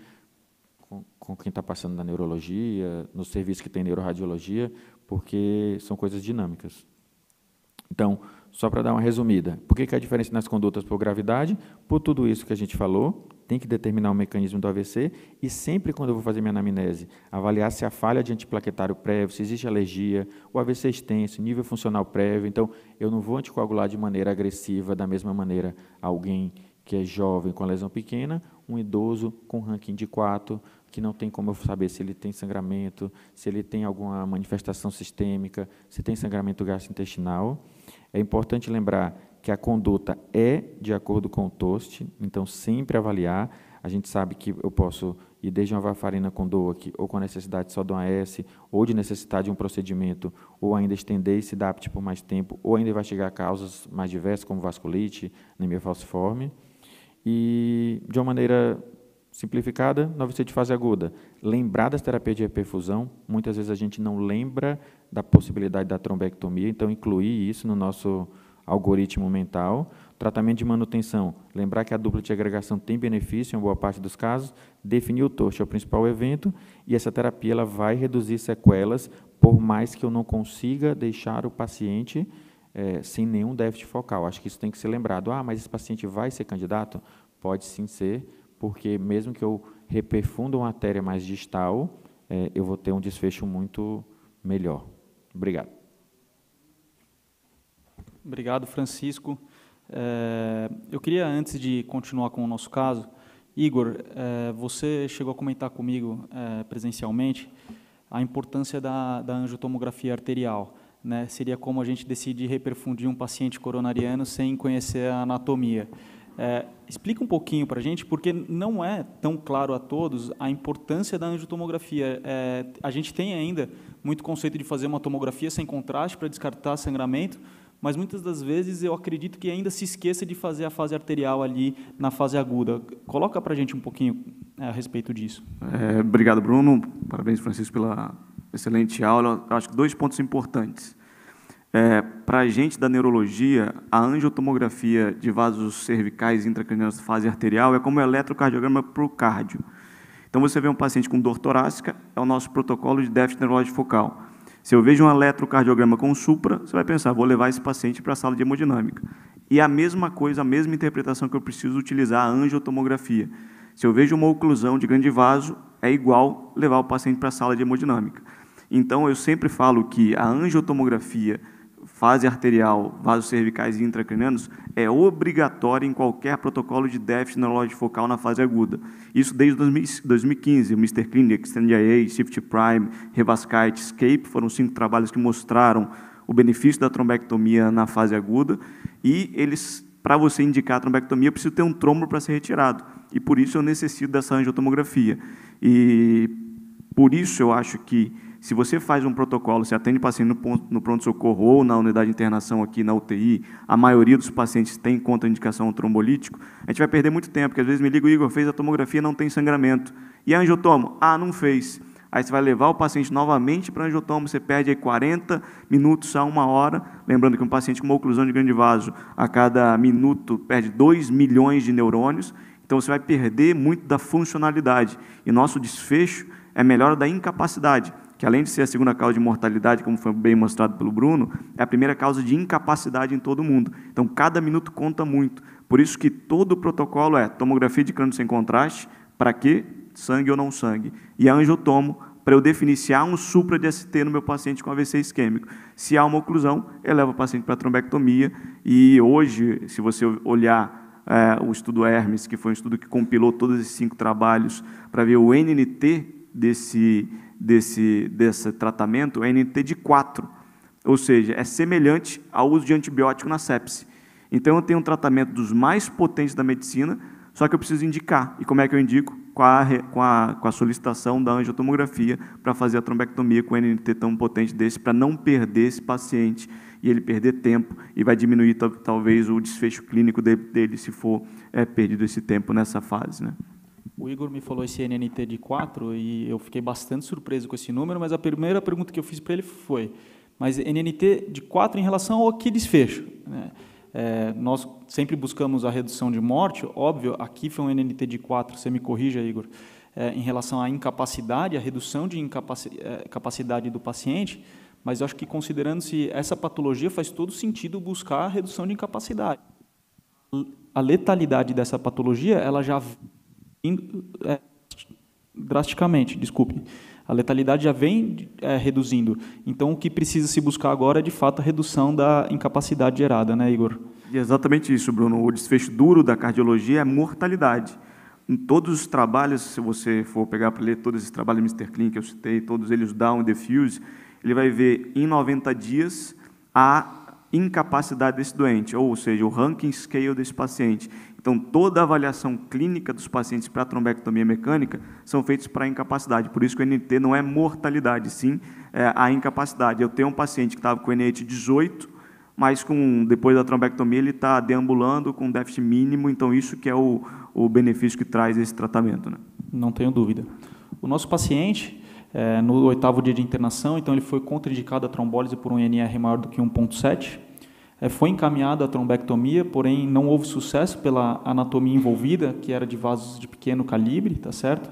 com, quem está passando na neurologia, no serviço que tem neuroradiologia, porque são coisas dinâmicas. Então, só para dar uma resumida, por que, que é a diferença nas condutas por gravidade? Por tudo isso que a gente falou, tem que determinar o mecanismo do AVC e sempre quando eu vou fazer minha anamnese, avaliar se a falha de antiplaquetário prévio, se existe alergia, o AVC é extenso, nível funcional prévio. Então, eu não vou anticoagular de maneira agressiva, da mesma maneira alguém que é jovem com a lesão pequena, um idoso com ranking de 4, que não tem como eu saber se ele tem sangramento, se ele tem alguma manifestação sistêmica, se tem sangramento gastrointestinal. É importante lembrar que a conduta é de acordo com o TOST, então sempre avaliar. A gente sabe que eu posso ir desde uma varfarina com DOAC, ou com a necessidade só de uma S, ou de necessidade de um procedimento, ou ainda estender esse se por mais tempo, ou ainda investigar causas mais diversas, como vasculite, anemia falciforme. E, de uma maneira simplificada, novicite de fase aguda. Lembrar das terapias de reperfusão, muitas vezes a gente não lembra da possibilidade da trombectomia, então incluir isso no nosso algoritmo mental. Tratamento de manutenção, lembrar que a dupla de agregação tem benefício em boa parte dos casos, definir o torte é o principal evento e essa terapia ela vai reduzir sequelas, por mais que eu não consiga deixar o paciente é, sem nenhum déficit focal. Acho que isso tem que ser lembrado. Ah, mas esse paciente vai ser candidato? Pode sim ser, porque mesmo que eu reperfunda uma artéria mais distal, é, eu vou ter um desfecho muito melhor. Obrigado. Obrigado, Francisco. É, eu queria, antes de continuar com o nosso caso, Igor, é, você chegou a comentar comigo é, presencialmente a importância da, da angiotomografia arterial. Né? Seria como a gente decidir reperfundir um paciente coronariano sem conhecer a anatomia. É, explica um pouquinho para a gente, porque não é tão claro a todos a importância da angiotomografia. É, a gente tem ainda muito conceito de fazer uma tomografia sem contraste para descartar sangramento, mas muitas das vezes eu acredito que ainda se esqueça de fazer a fase arterial ali na fase aguda. Coloca para a gente um pouquinho é, a respeito disso. É, obrigado, Bruno. Parabéns, Francisco, pela excelente aula. acho que dois pontos importantes. É, para a gente da neurologia, a angiotomografia de vasos cervicais intracranianos fase arterial é como eletrocardiograma para o cardio. Então, você vê um paciente com dor torácica, é o nosso protocolo de déficit neurológico focal. Se eu vejo um eletrocardiograma com supra, você vai pensar, vou levar esse paciente para a sala de hemodinâmica. E a mesma coisa, a mesma interpretação que eu preciso utilizar a angiotomografia. Se eu vejo uma oclusão de grande vaso, é igual levar o paciente para a sala de hemodinâmica. Então, eu sempre falo que a angiotomografia fase arterial, vasos cervicais e intracranianos é obrigatória em qualquer protocolo de déficit neurológico focal na fase aguda. Isso desde 2015, Mr. Clinic, StandIA, Shift Prime, Revascite, Escape, foram cinco trabalhos que mostraram o benefício da trombectomia na fase aguda e eles para você indicar a trombectomia, eu preciso ter um trombo para ser retirado. E por isso eu necessito dessa angiotomografia. E por isso eu acho que se você faz um protocolo, se atende paciente no, no pronto-socorro ou na unidade de internação aqui na UTI, a maioria dos pacientes tem contraindicação trombolítico, a gente vai perder muito tempo, porque às vezes me liga o Igor, fez a tomografia, não tem sangramento. E a angiotomo? Ah, não fez. Aí você vai levar o paciente novamente para angiotomo, você perde aí 40 minutos a uma hora. Lembrando que um paciente com uma oclusão de grande vaso, a cada minuto, perde 2 milhões de neurônios. Então você vai perder muito da funcionalidade. E nosso desfecho é melhora da incapacidade que além de ser a segunda causa de mortalidade, como foi bem mostrado pelo Bruno, é a primeira causa de incapacidade em todo mundo. Então, cada minuto conta muito. Por isso que todo o protocolo é tomografia de crânio sem contraste, para quê? Sangue ou não sangue. E a angiotomo, para eu definir se há um supra de ST no meu paciente com AVC isquêmico. Se há uma oclusão, eleva o paciente para a trombectomia. E hoje, se você olhar é, o estudo Hermes, que foi um estudo que compilou todos esses cinco trabalhos, para ver o NNT desse desse, desse tratamento é NT4, ou seja, é semelhante ao uso de antibiótico na sepse. Então, eu tenho um tratamento dos mais potentes da medicina, só que eu preciso indicar. E como é que eu indico? Com a, com a, com a solicitação da angiotomografia para fazer a trombectomia com NT tão potente desse, para não perder esse paciente e ele perder tempo e vai diminuir talvez o desfecho clínico dele, dele se for é, perdido esse tempo nessa fase. Né? O Igor me falou esse NNT de 4 e eu fiquei bastante surpreso com esse número, mas a primeira pergunta que eu fiz para ele foi: mas NNT de 4 em relação ao que desfecho? Né? É, nós sempre buscamos a redução de morte, óbvio, aqui foi um NNT de 4, você me corrija, Igor, é, em relação à incapacidade, à redução de incapacidade é, do paciente, mas eu acho que considerando-se essa patologia, faz todo sentido buscar a redução de incapacidade. A letalidade dessa patologia, ela já é, drasticamente, desculpe. A letalidade já vem é, reduzindo. Então, o que precisa se buscar agora é, de fato, a redução da incapacidade gerada, né, Igor? E é exatamente isso, Bruno. O desfecho duro da cardiologia é mortalidade. Em todos os trabalhos, se você for pegar para ler todos esses trabalhos do Mr. Clean que eu citei, todos eles Down the defuse. ele vai ver em 90 dias a incapacidade desse doente, ou seja, o ranking scale desse paciente. Então, toda a avaliação clínica dos pacientes para trombectomia mecânica são feitos para incapacidade. Por isso que o NT não é mortalidade, sim é a incapacidade. Eu tenho um paciente que estava com NT 18, mas com, depois da trombectomia ele está deambulando com déficit mínimo, então isso que é o, o benefício que traz esse tratamento. Né? Não tenho dúvida. O nosso paciente, é, no oitavo dia de internação, então ele foi contraindicado a trombólise por um NR maior do que 1.7, é, foi encaminhado à trombectomia, porém não houve sucesso pela anatomia envolvida, que era de vasos de pequeno calibre, tá certo?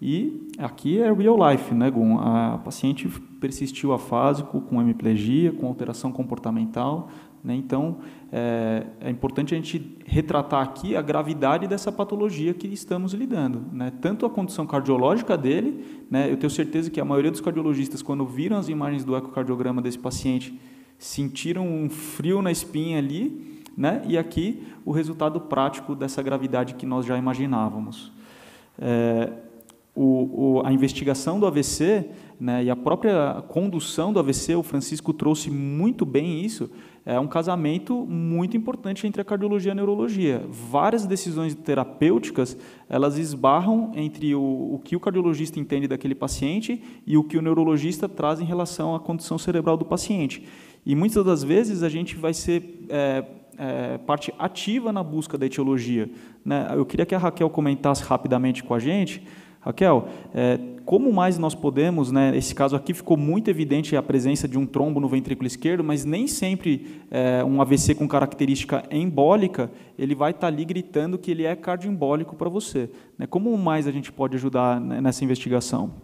E aqui é real life, né, Gun? A paciente persistiu afásico, com hemiplegia, com alteração comportamental, né? Então, é, é, importante a gente retratar aqui a gravidade dessa patologia que estamos lidando, né? Tanto a condição cardiológica dele, né? Eu tenho certeza que a maioria dos cardiologistas, quando viram as imagens do ecocardiograma desse paciente, sentiram um frio na espinha ali, né? E aqui o resultado prático dessa gravidade que nós já imaginávamos. É, o, o, a investigação do AVC né, e a própria condução do AVC, o Francisco trouxe muito bem isso, é um casamento muito importante entre a cardiologia e a neurologia. Várias decisões terapêuticas, elas esbarram entre o, o que o cardiologista entende daquele paciente e o que o neurologista traz em relação à condição cerebral do paciente. E muitas das vezes a gente vai ser é, é, parte ativa na busca da etiologia. Né? Eu queria que a Raquel comentasse rapidamente com a gente. Raquel, é, como mais nós podemos, né, esse caso aqui ficou muito evidente a presença de um trombo no ventrículo esquerdo, mas nem sempre é, um AVC com característica embólica, ele vai estar tá ali gritando que ele é cardioembólico para você. Né? Como mais a gente pode ajudar né, nessa investigação?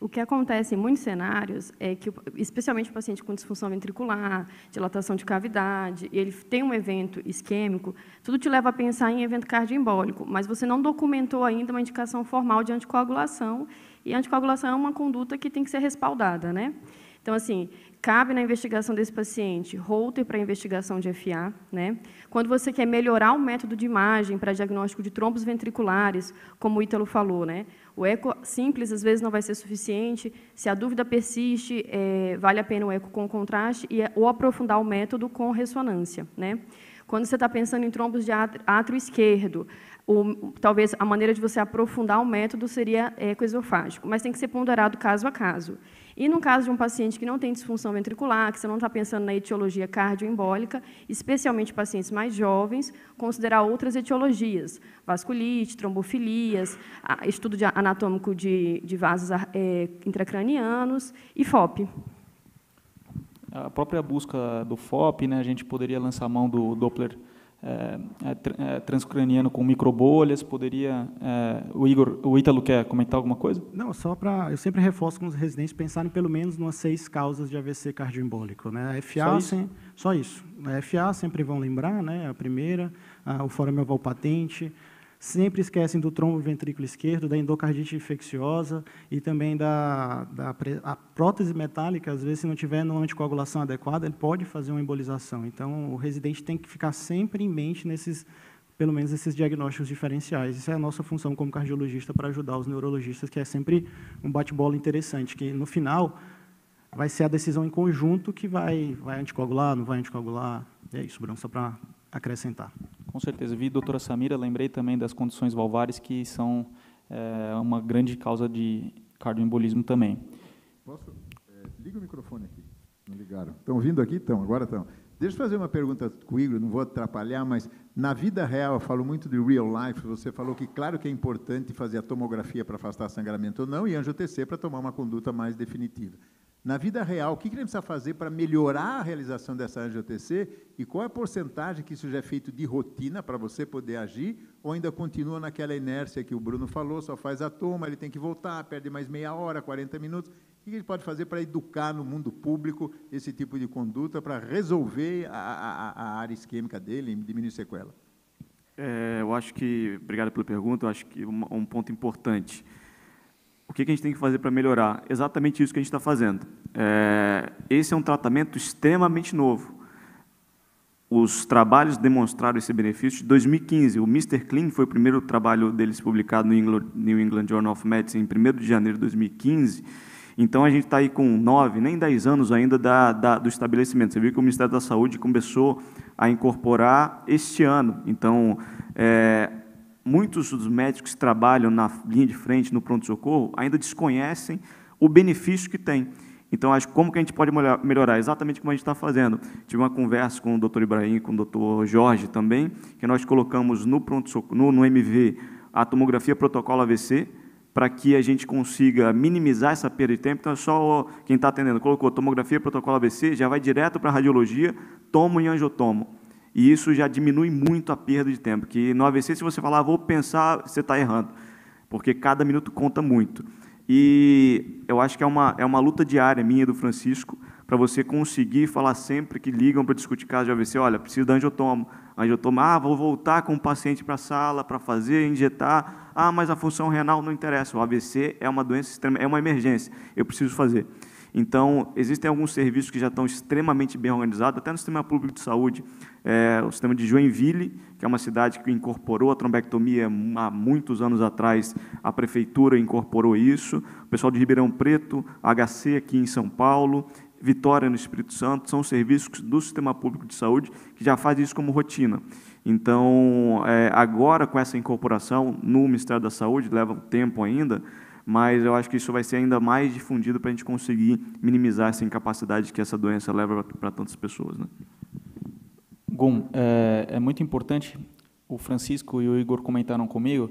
O que acontece em muitos cenários é que, especialmente o paciente com disfunção ventricular, dilatação de cavidade, ele tem um evento isquêmico, tudo te leva a pensar em evento cardioembólico, mas você não documentou ainda uma indicação formal de anticoagulação, e anticoagulação é uma conduta que tem que ser respaldada, né? Então, assim, Cabe na investigação desse paciente Holter para investigação de FA. Né? Quando você quer melhorar o método de imagem para diagnóstico de trombos ventriculares, como o Ítalo falou, né? o eco simples às vezes não vai ser suficiente. Se a dúvida persiste, é, vale a pena o eco com contraste e, é, ou aprofundar o método com ressonância. Né? Quando você está pensando em trombos de átrio esquerdo, o, talvez a maneira de você aprofundar o método seria ecoesofágico, é, mas tem que ser ponderado caso a caso. E no caso de um paciente que não tem disfunção ventricular, que você não está pensando na etiologia cardioembólica, especialmente pacientes mais jovens, considerar outras etiologias, vasculite, trombofilias, estudo de anatômico de, de vasos é, intracranianos e FOP. A própria busca do FOP, né, a gente poderia lançar a mão do Doppler é, é, é, transcraniano com microbolhas, poderia é, o Igor, o Ítalo quer comentar alguma coisa? Não, só para eu sempre reforço com os residentes pensarem pelo menos umas seis causas de AVC cardioembólico, né? A FA, só isso. Sem, só isso. A FA sempre vão lembrar, né? A primeira, a, o forame oval patente, Sempre esquecem do trombo ventrículo esquerdo, da endocardite infecciosa e também da, da a prótese metálica. Às vezes, se não tiver uma anticoagulação adequada, ele pode fazer uma embolização. Então, o residente tem que ficar sempre em mente nesses pelo menos esses diagnósticos diferenciais. Isso é a nossa função como cardiologista para ajudar os neurologistas, que é sempre um bate-bola interessante, que no final vai ser a decisão em conjunto que vai, vai anticoagular, não vai anticoagular. É isso, Bruno, só para acrescentar. Com certeza. Vi, doutora Samira, lembrei também das condições valvares, que são é, uma grande causa de cardioembolismo também. Posso? É, liga o microfone aqui. Não ligaram. Estão vindo aqui? Estão, agora estão. Deixa eu fazer uma pergunta com o Igor, não vou atrapalhar, mas na vida real, eu falo muito de real life, você falou que claro que é importante fazer a tomografia para afastar sangramento ou não e TC para tomar uma conduta mais definitiva. Na vida real, o que, a gente precisa fazer para melhorar a realização dessa AngioTC e qual é a porcentagem que isso já é feito de rotina para você poder agir ou ainda continua naquela inércia que o Bruno falou, só faz a toma, ele tem que voltar, perde mais meia hora, 40 minutos. O que, a ele pode fazer para educar no mundo público esse tipo de conduta para resolver a, a, a, área isquêmica dele e diminuir sequela? É, eu acho que, obrigado pela pergunta, eu acho que um, um ponto importante – o que, a gente tem que fazer para melhorar? Exatamente isso que a gente está fazendo. É, esse é um tratamento extremamente novo. Os trabalhos demonstraram esse benefício. De 2015, o Mr. Clean foi o primeiro trabalho deles publicado no New England Journal of Medicine, em 1 de janeiro de 2015. Então, a gente está aí com nove, nem dez anos ainda da, da, do estabelecimento. Você viu que o Ministério da Saúde começou a incorporar este ano. Então, é, muitos dos médicos que trabalham na linha de frente, no pronto-socorro, ainda desconhecem o benefício que tem. Então, acho como que a gente pode melhorar? Exatamente como a gente está fazendo. Tive uma conversa com o doutor Ibrahim, com o doutor Jorge também, que nós colocamos no, pronto no, no MV a tomografia protocolo AVC, para que a gente consiga minimizar essa perda de tempo. Então, é só quem está atendendo colocou tomografia protocolo AVC, já vai direto para a radiologia, tomo e angiotomo. E isso já diminui muito a perda de tempo. Que no AVC, se você falar, ah, vou pensar, você está errando. Porque cada minuto conta muito. E eu acho que é uma, é uma luta diária minha do Francisco para você conseguir falar sempre que ligam para discutir caso de AVC, olha, preciso da angiotoma. Angiotoma, ah, vou voltar com o paciente para a sala para fazer, injetar. Ah, mas a função renal não interessa. O AVC é uma doença extrema, é uma emergência. Eu preciso fazer. Então, existem alguns serviços que já estão extremamente bem organizados, até no sistema público de saúde. É, o sistema de Joinville, que é uma cidade que incorporou a trombectomia há muitos anos atrás, a prefeitura incorporou isso. O pessoal de Ribeirão Preto, HC aqui em São Paulo, Vitória no Espírito Santo, são serviços do sistema público de saúde que já fazem isso como rotina. Então, é, agora com essa incorporação no Ministério da Saúde, leva tempo ainda, mas eu acho que isso vai ser ainda mais difundido para a gente conseguir minimizar essa incapacidade que essa doença leva para tantas pessoas. Né? Gum, é, é, muito importante, o Francisco e o Igor comentaram comigo,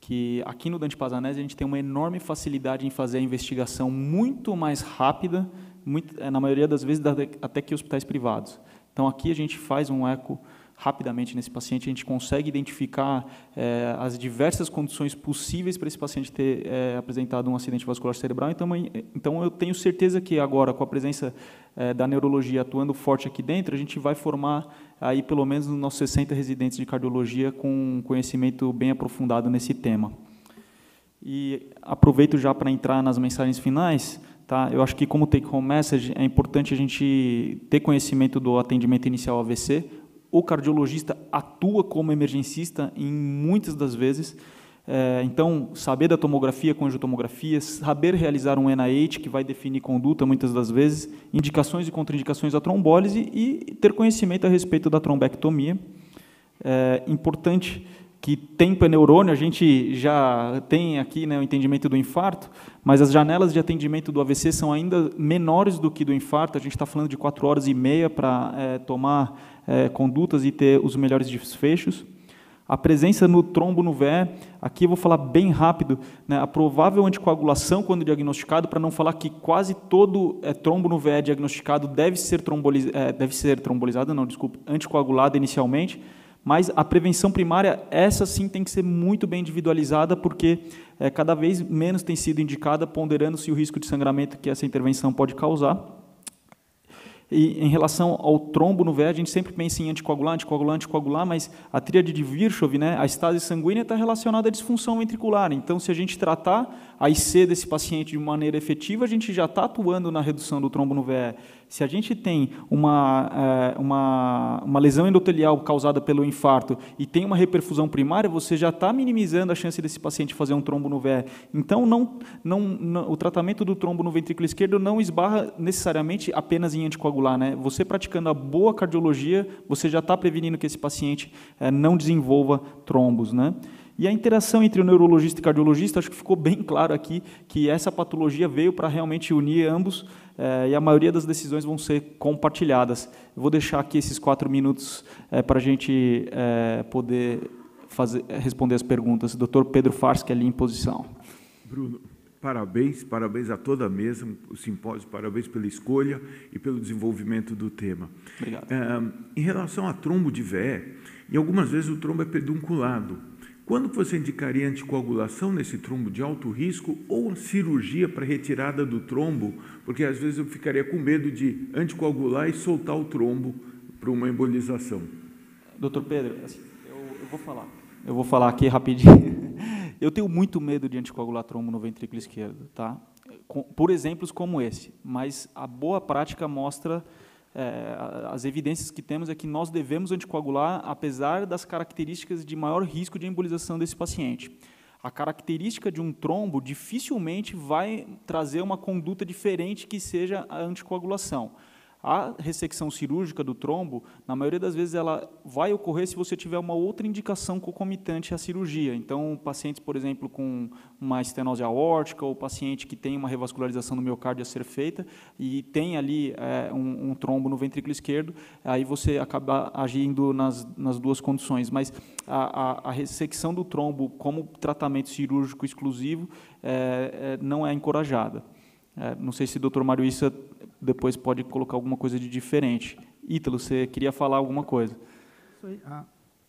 que aqui no Dante Pazanese a gente tem uma enorme facilidade em fazer a investigação muito mais rápida, muito, é, na maioria das vezes até que hospitais privados. Então aqui a gente faz um eco rapidamente nesse paciente, a gente consegue identificar é, as diversas condições possíveis para esse paciente ter é, apresentado um acidente vascular cerebral. Então, então, eu tenho certeza que agora, com a presença é, da neurologia atuando forte aqui dentro, a gente vai formar aí pelo menos nos nossos 60 residentes de cardiologia com um conhecimento bem aprofundado nesse tema. E aproveito já para entrar nas mensagens finais. Tá? Eu acho que, como take-home message, é importante a gente ter conhecimento do atendimento inicial AVC, o cardiologista atua como emergencista em muitas das vezes. É, então, saber da tomografia com saber realizar um NIH, que vai definir conduta muitas das vezes, indicações e contraindicações à trombólise e ter conhecimento a respeito da trombectomia. É importante que tempo é neurônio, a gente já tem aqui né, o entendimento do infarto, mas as janelas de atendimento do AVC são ainda menores do que do infarto, a gente está falando de 4 horas e meia para é, tomar é, condutas e ter os melhores desfechos. A presença no trombo no VE, aqui eu vou falar bem rápido, né, a provável anticoagulação quando diagnosticado, para não falar que quase todo é, trombo no VE é diagnosticado deve ser, tromboliz, é, deve ser trombolizado, não, desculpa, anticoagulado inicialmente, mas a prevenção primária, essa sim tem que ser muito bem individualizada, porque é, cada vez menos tem sido indicada, ponderando-se o risco de sangramento que essa intervenção pode causar. E em relação ao trombo no VED, a gente sempre pensa em anticoagular, anticoagular, anticoagular, mas a tríade de Virchow, né, a estase sanguínea está relacionada à disfunção ventricular. Então, se a gente tratar a IC desse paciente de maneira efetiva, a gente já está atuando na redução do trombo no VE. Se a gente tem uma, eh, uma, uma lesão endotelial causada pelo infarto e tem uma reperfusão primária, você já está minimizando a chance desse paciente fazer um trombo no VE. Então, não, não, não, o tratamento do trombo no ventrículo esquerdo não esbarra necessariamente apenas em anticoagular. Né? Você praticando a boa cardiologia, você já está prevenindo que esse paciente é, não desenvolva trombos. Né? E a interação entre o neurologista e cardiologista, acho que ficou bem claro aqui que essa patologia veio para realmente unir ambos eh, e a maioria das decisões vão ser compartilhadas. Eu vou deixar aqui esses quatro minutos eh, para a gente eh, poder fazer, responder as perguntas. Dr. Pedro Farsky, é ali em posição. Bruno, parabéns, parabéns a toda a mesa, o simpósio, parabéns pela escolha e pelo desenvolvimento do tema. Obrigado. É, em relação a trombo de VE, e algumas vezes o trombo é pedunculado. Quando você indicaria anticoagulação nesse trombo de alto risco ou cirurgia para retirada do trombo? Porque às vezes eu ficaria com medo de anticoagular e soltar o trombo para uma embolização. Doutor Pedro, eu, eu vou falar. Eu vou falar aqui rapidinho. *laughs* Eu tenho muito medo de anticoagular trombo no ventrículo esquerdo, tá? Por exemplos como esse. Mas a boa prática mostra é, as evidências que temos é que nós devemos anticoagular apesar das características de maior risco de embolização desse paciente. A característica de um trombo dificilmente vai trazer uma conduta diferente que seja a anticoagulação. A ressecção cirúrgica do trombo, na maioria das vezes, ela vai ocorrer se você tiver uma outra indicação concomitante à cirurgia. Então, pacientes, por exemplo, com uma estenose aórtica ou paciente que tem uma revascularização do miocárdio a ser feita e tem ali é, um, um, trombo no ventrículo esquerdo, aí você acaba agindo nas, nas duas condições. Mas a, a, a ressecção do trombo como tratamento cirúrgico exclusivo é, é, não é encorajada. não sei se o doutor Mário Issa depois pode colocar alguma coisa de diferente. Ítalo, você queria falar alguma coisa? A,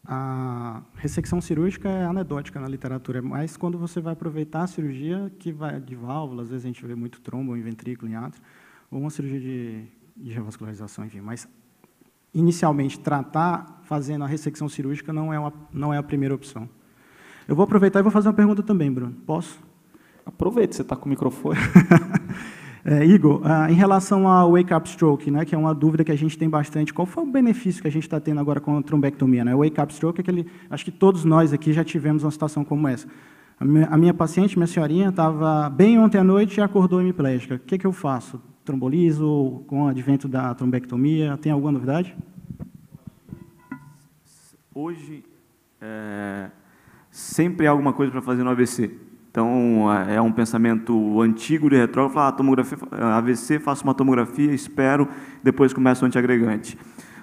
a ressecção cirúrgica é anedótica na literatura, é mas quando você vai aproveitar a cirurgia que vai de válvula, às vezes a gente vê muito trombo em ventrículo, em átrio, ou uma cirurgia de, de revascularização, enfim. Mas, inicialmente, tratar fazendo a ressecção cirúrgica não é, uma, não é a primeira opção. Eu vou aproveitar e vou fazer uma pergunta também, Bruno. Posso? Aproveita, você está com o microfone. *laughs* É, Igor, ah, em relação ao wake-up stroke, né, que é uma dúvida que a gente tem bastante, qual foi o benefício que a gente está tendo agora com a trombectomia? Né? O wake-up stroke é aquele... Acho que todos nós aqui já tivemos uma situação como essa. A minha, paciente, minha senhorinha, estava bem ontem à noite e acordou hemiplégica. O que, que eu faço? Trombolizo com o advento da trombectomia? Tem alguma novidade? Hoje, é, sempre há alguma coisa para fazer no AVC. Então, é, é um pensamento antigo de retrógrado, falar, ah, tomografia, eh, AVC, faço uma tomografia, espero, depois começo o antiagregante.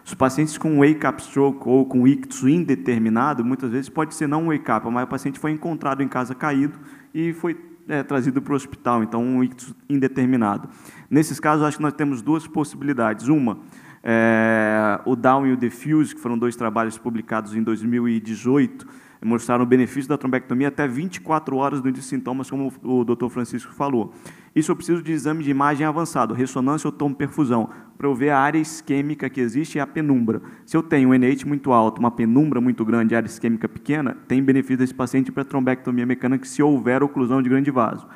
Os pacientes com wake-up stroke ou com ictus indeterminado, muitas vezes pode ser não um wake-up, mas o paciente foi encontrado em casa caído e foi é, trazido para o hospital, então um ictus indeterminado. Nesses casos, acho que nós temos duas possibilidades. Uma, é, o Down e o Defuse, que foram dois trabalhos publicados em 2018, mostraram o benefício da trombectomia até 24 horas dos sintomas, como o Dr. Francisco falou. Isso eu preciso de exame de imagem avançado, ressonância ou perfusão para eu ver a área isquêmica que existe e é a penumbra. Se eu tenho um NH muito alto, uma penumbra muito grande, área isquêmica pequena, tem benefício desse paciente para trombectomia mecânica se houver oclusão de grande vaso.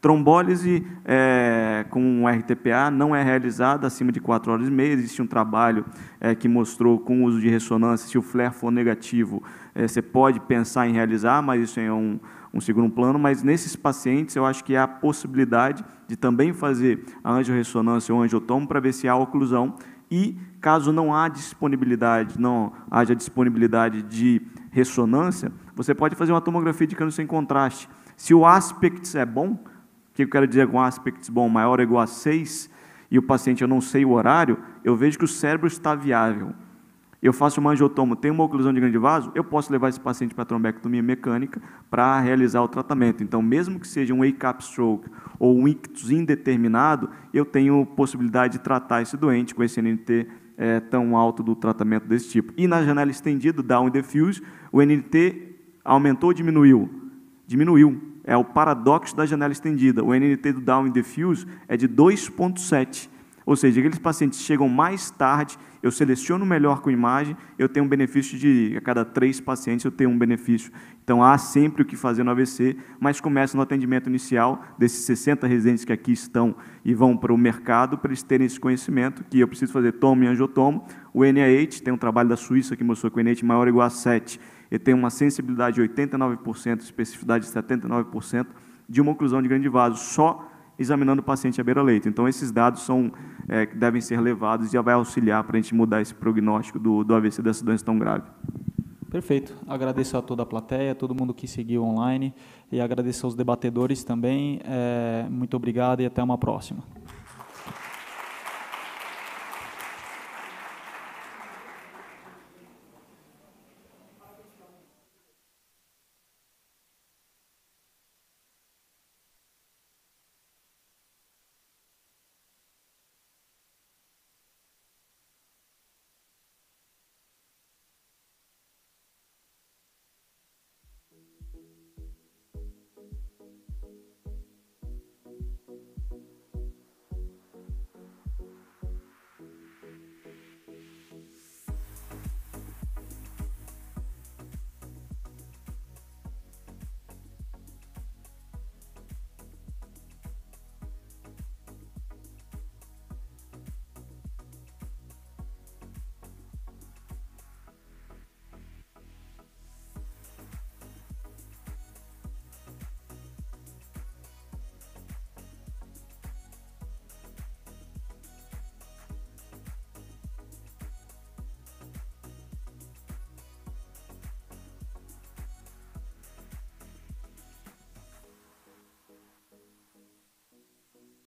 Trombólise é, com RTPA não é realizada acima de 4 horas e meia. Existe um trabalho é, que mostrou com o uso de ressonância se o flare for negativo, é, você pode pensar em realizar, mas isso é um, um segundo plano, mas nesses pacientes eu acho que há a possibilidade de também fazer a angiorressonância ou angiotomo para ver se há oclusão e caso não há disponibilidade, não haja disponibilidade de ressonância, você pode fazer uma tomografia de cano sem contraste. Se o aspect é bom, o que eu quero dizer com aspect bom, maior ou igual a 6, e o paciente eu não sei o horário, eu vejo que o cérebro está viável eu faço uma angiotomo, tenho uma oclusão de grande vaso, eu posso levar esse paciente para a trombectomia mecânica para realizar o tratamento. Então, mesmo que seja um ACAP stroke ou um ictus indeterminado, eu tenho possibilidade de tratar esse doente com esse NNT é, eh, tão alto do tratamento desse tipo. E na janela estendida, down diffuse, o NNT aumentou ou diminuiu? Diminuiu. É o paradoxo da janela estendida. O NNT do down diffuse é de 2,7 ou seja, aqueles pacientes chegam mais tarde, eu seleciono melhor com imagem, eu tenho um benefício de, a cada três pacientes eu tenho um benefício. Então, há sempre o que fazer no AVC, mas começa no atendimento inicial desses 60 residentes que aqui estão e vão para o mercado para eles terem esse conhecimento que eu preciso fazer tomo e angiotomo. O NIH, tem um trabalho da Suíça que mostrou que o NIH maior ou igual a 7, ele tem uma sensibilidade de 89%, especificidade de 79%, de uma oclusão de grande vaso, só examinando o paciente à beira-leito. Então, esses dados são, é, devem ser levados e já vai auxiliar para a gente mudar esse prognóstico do, do AVC dessa doença tão grave. Perfeito. Agradeço a toda a plateia, todo mundo que seguiu online e agradeço aos debatedores também. É, muito obrigado e até uma próxima.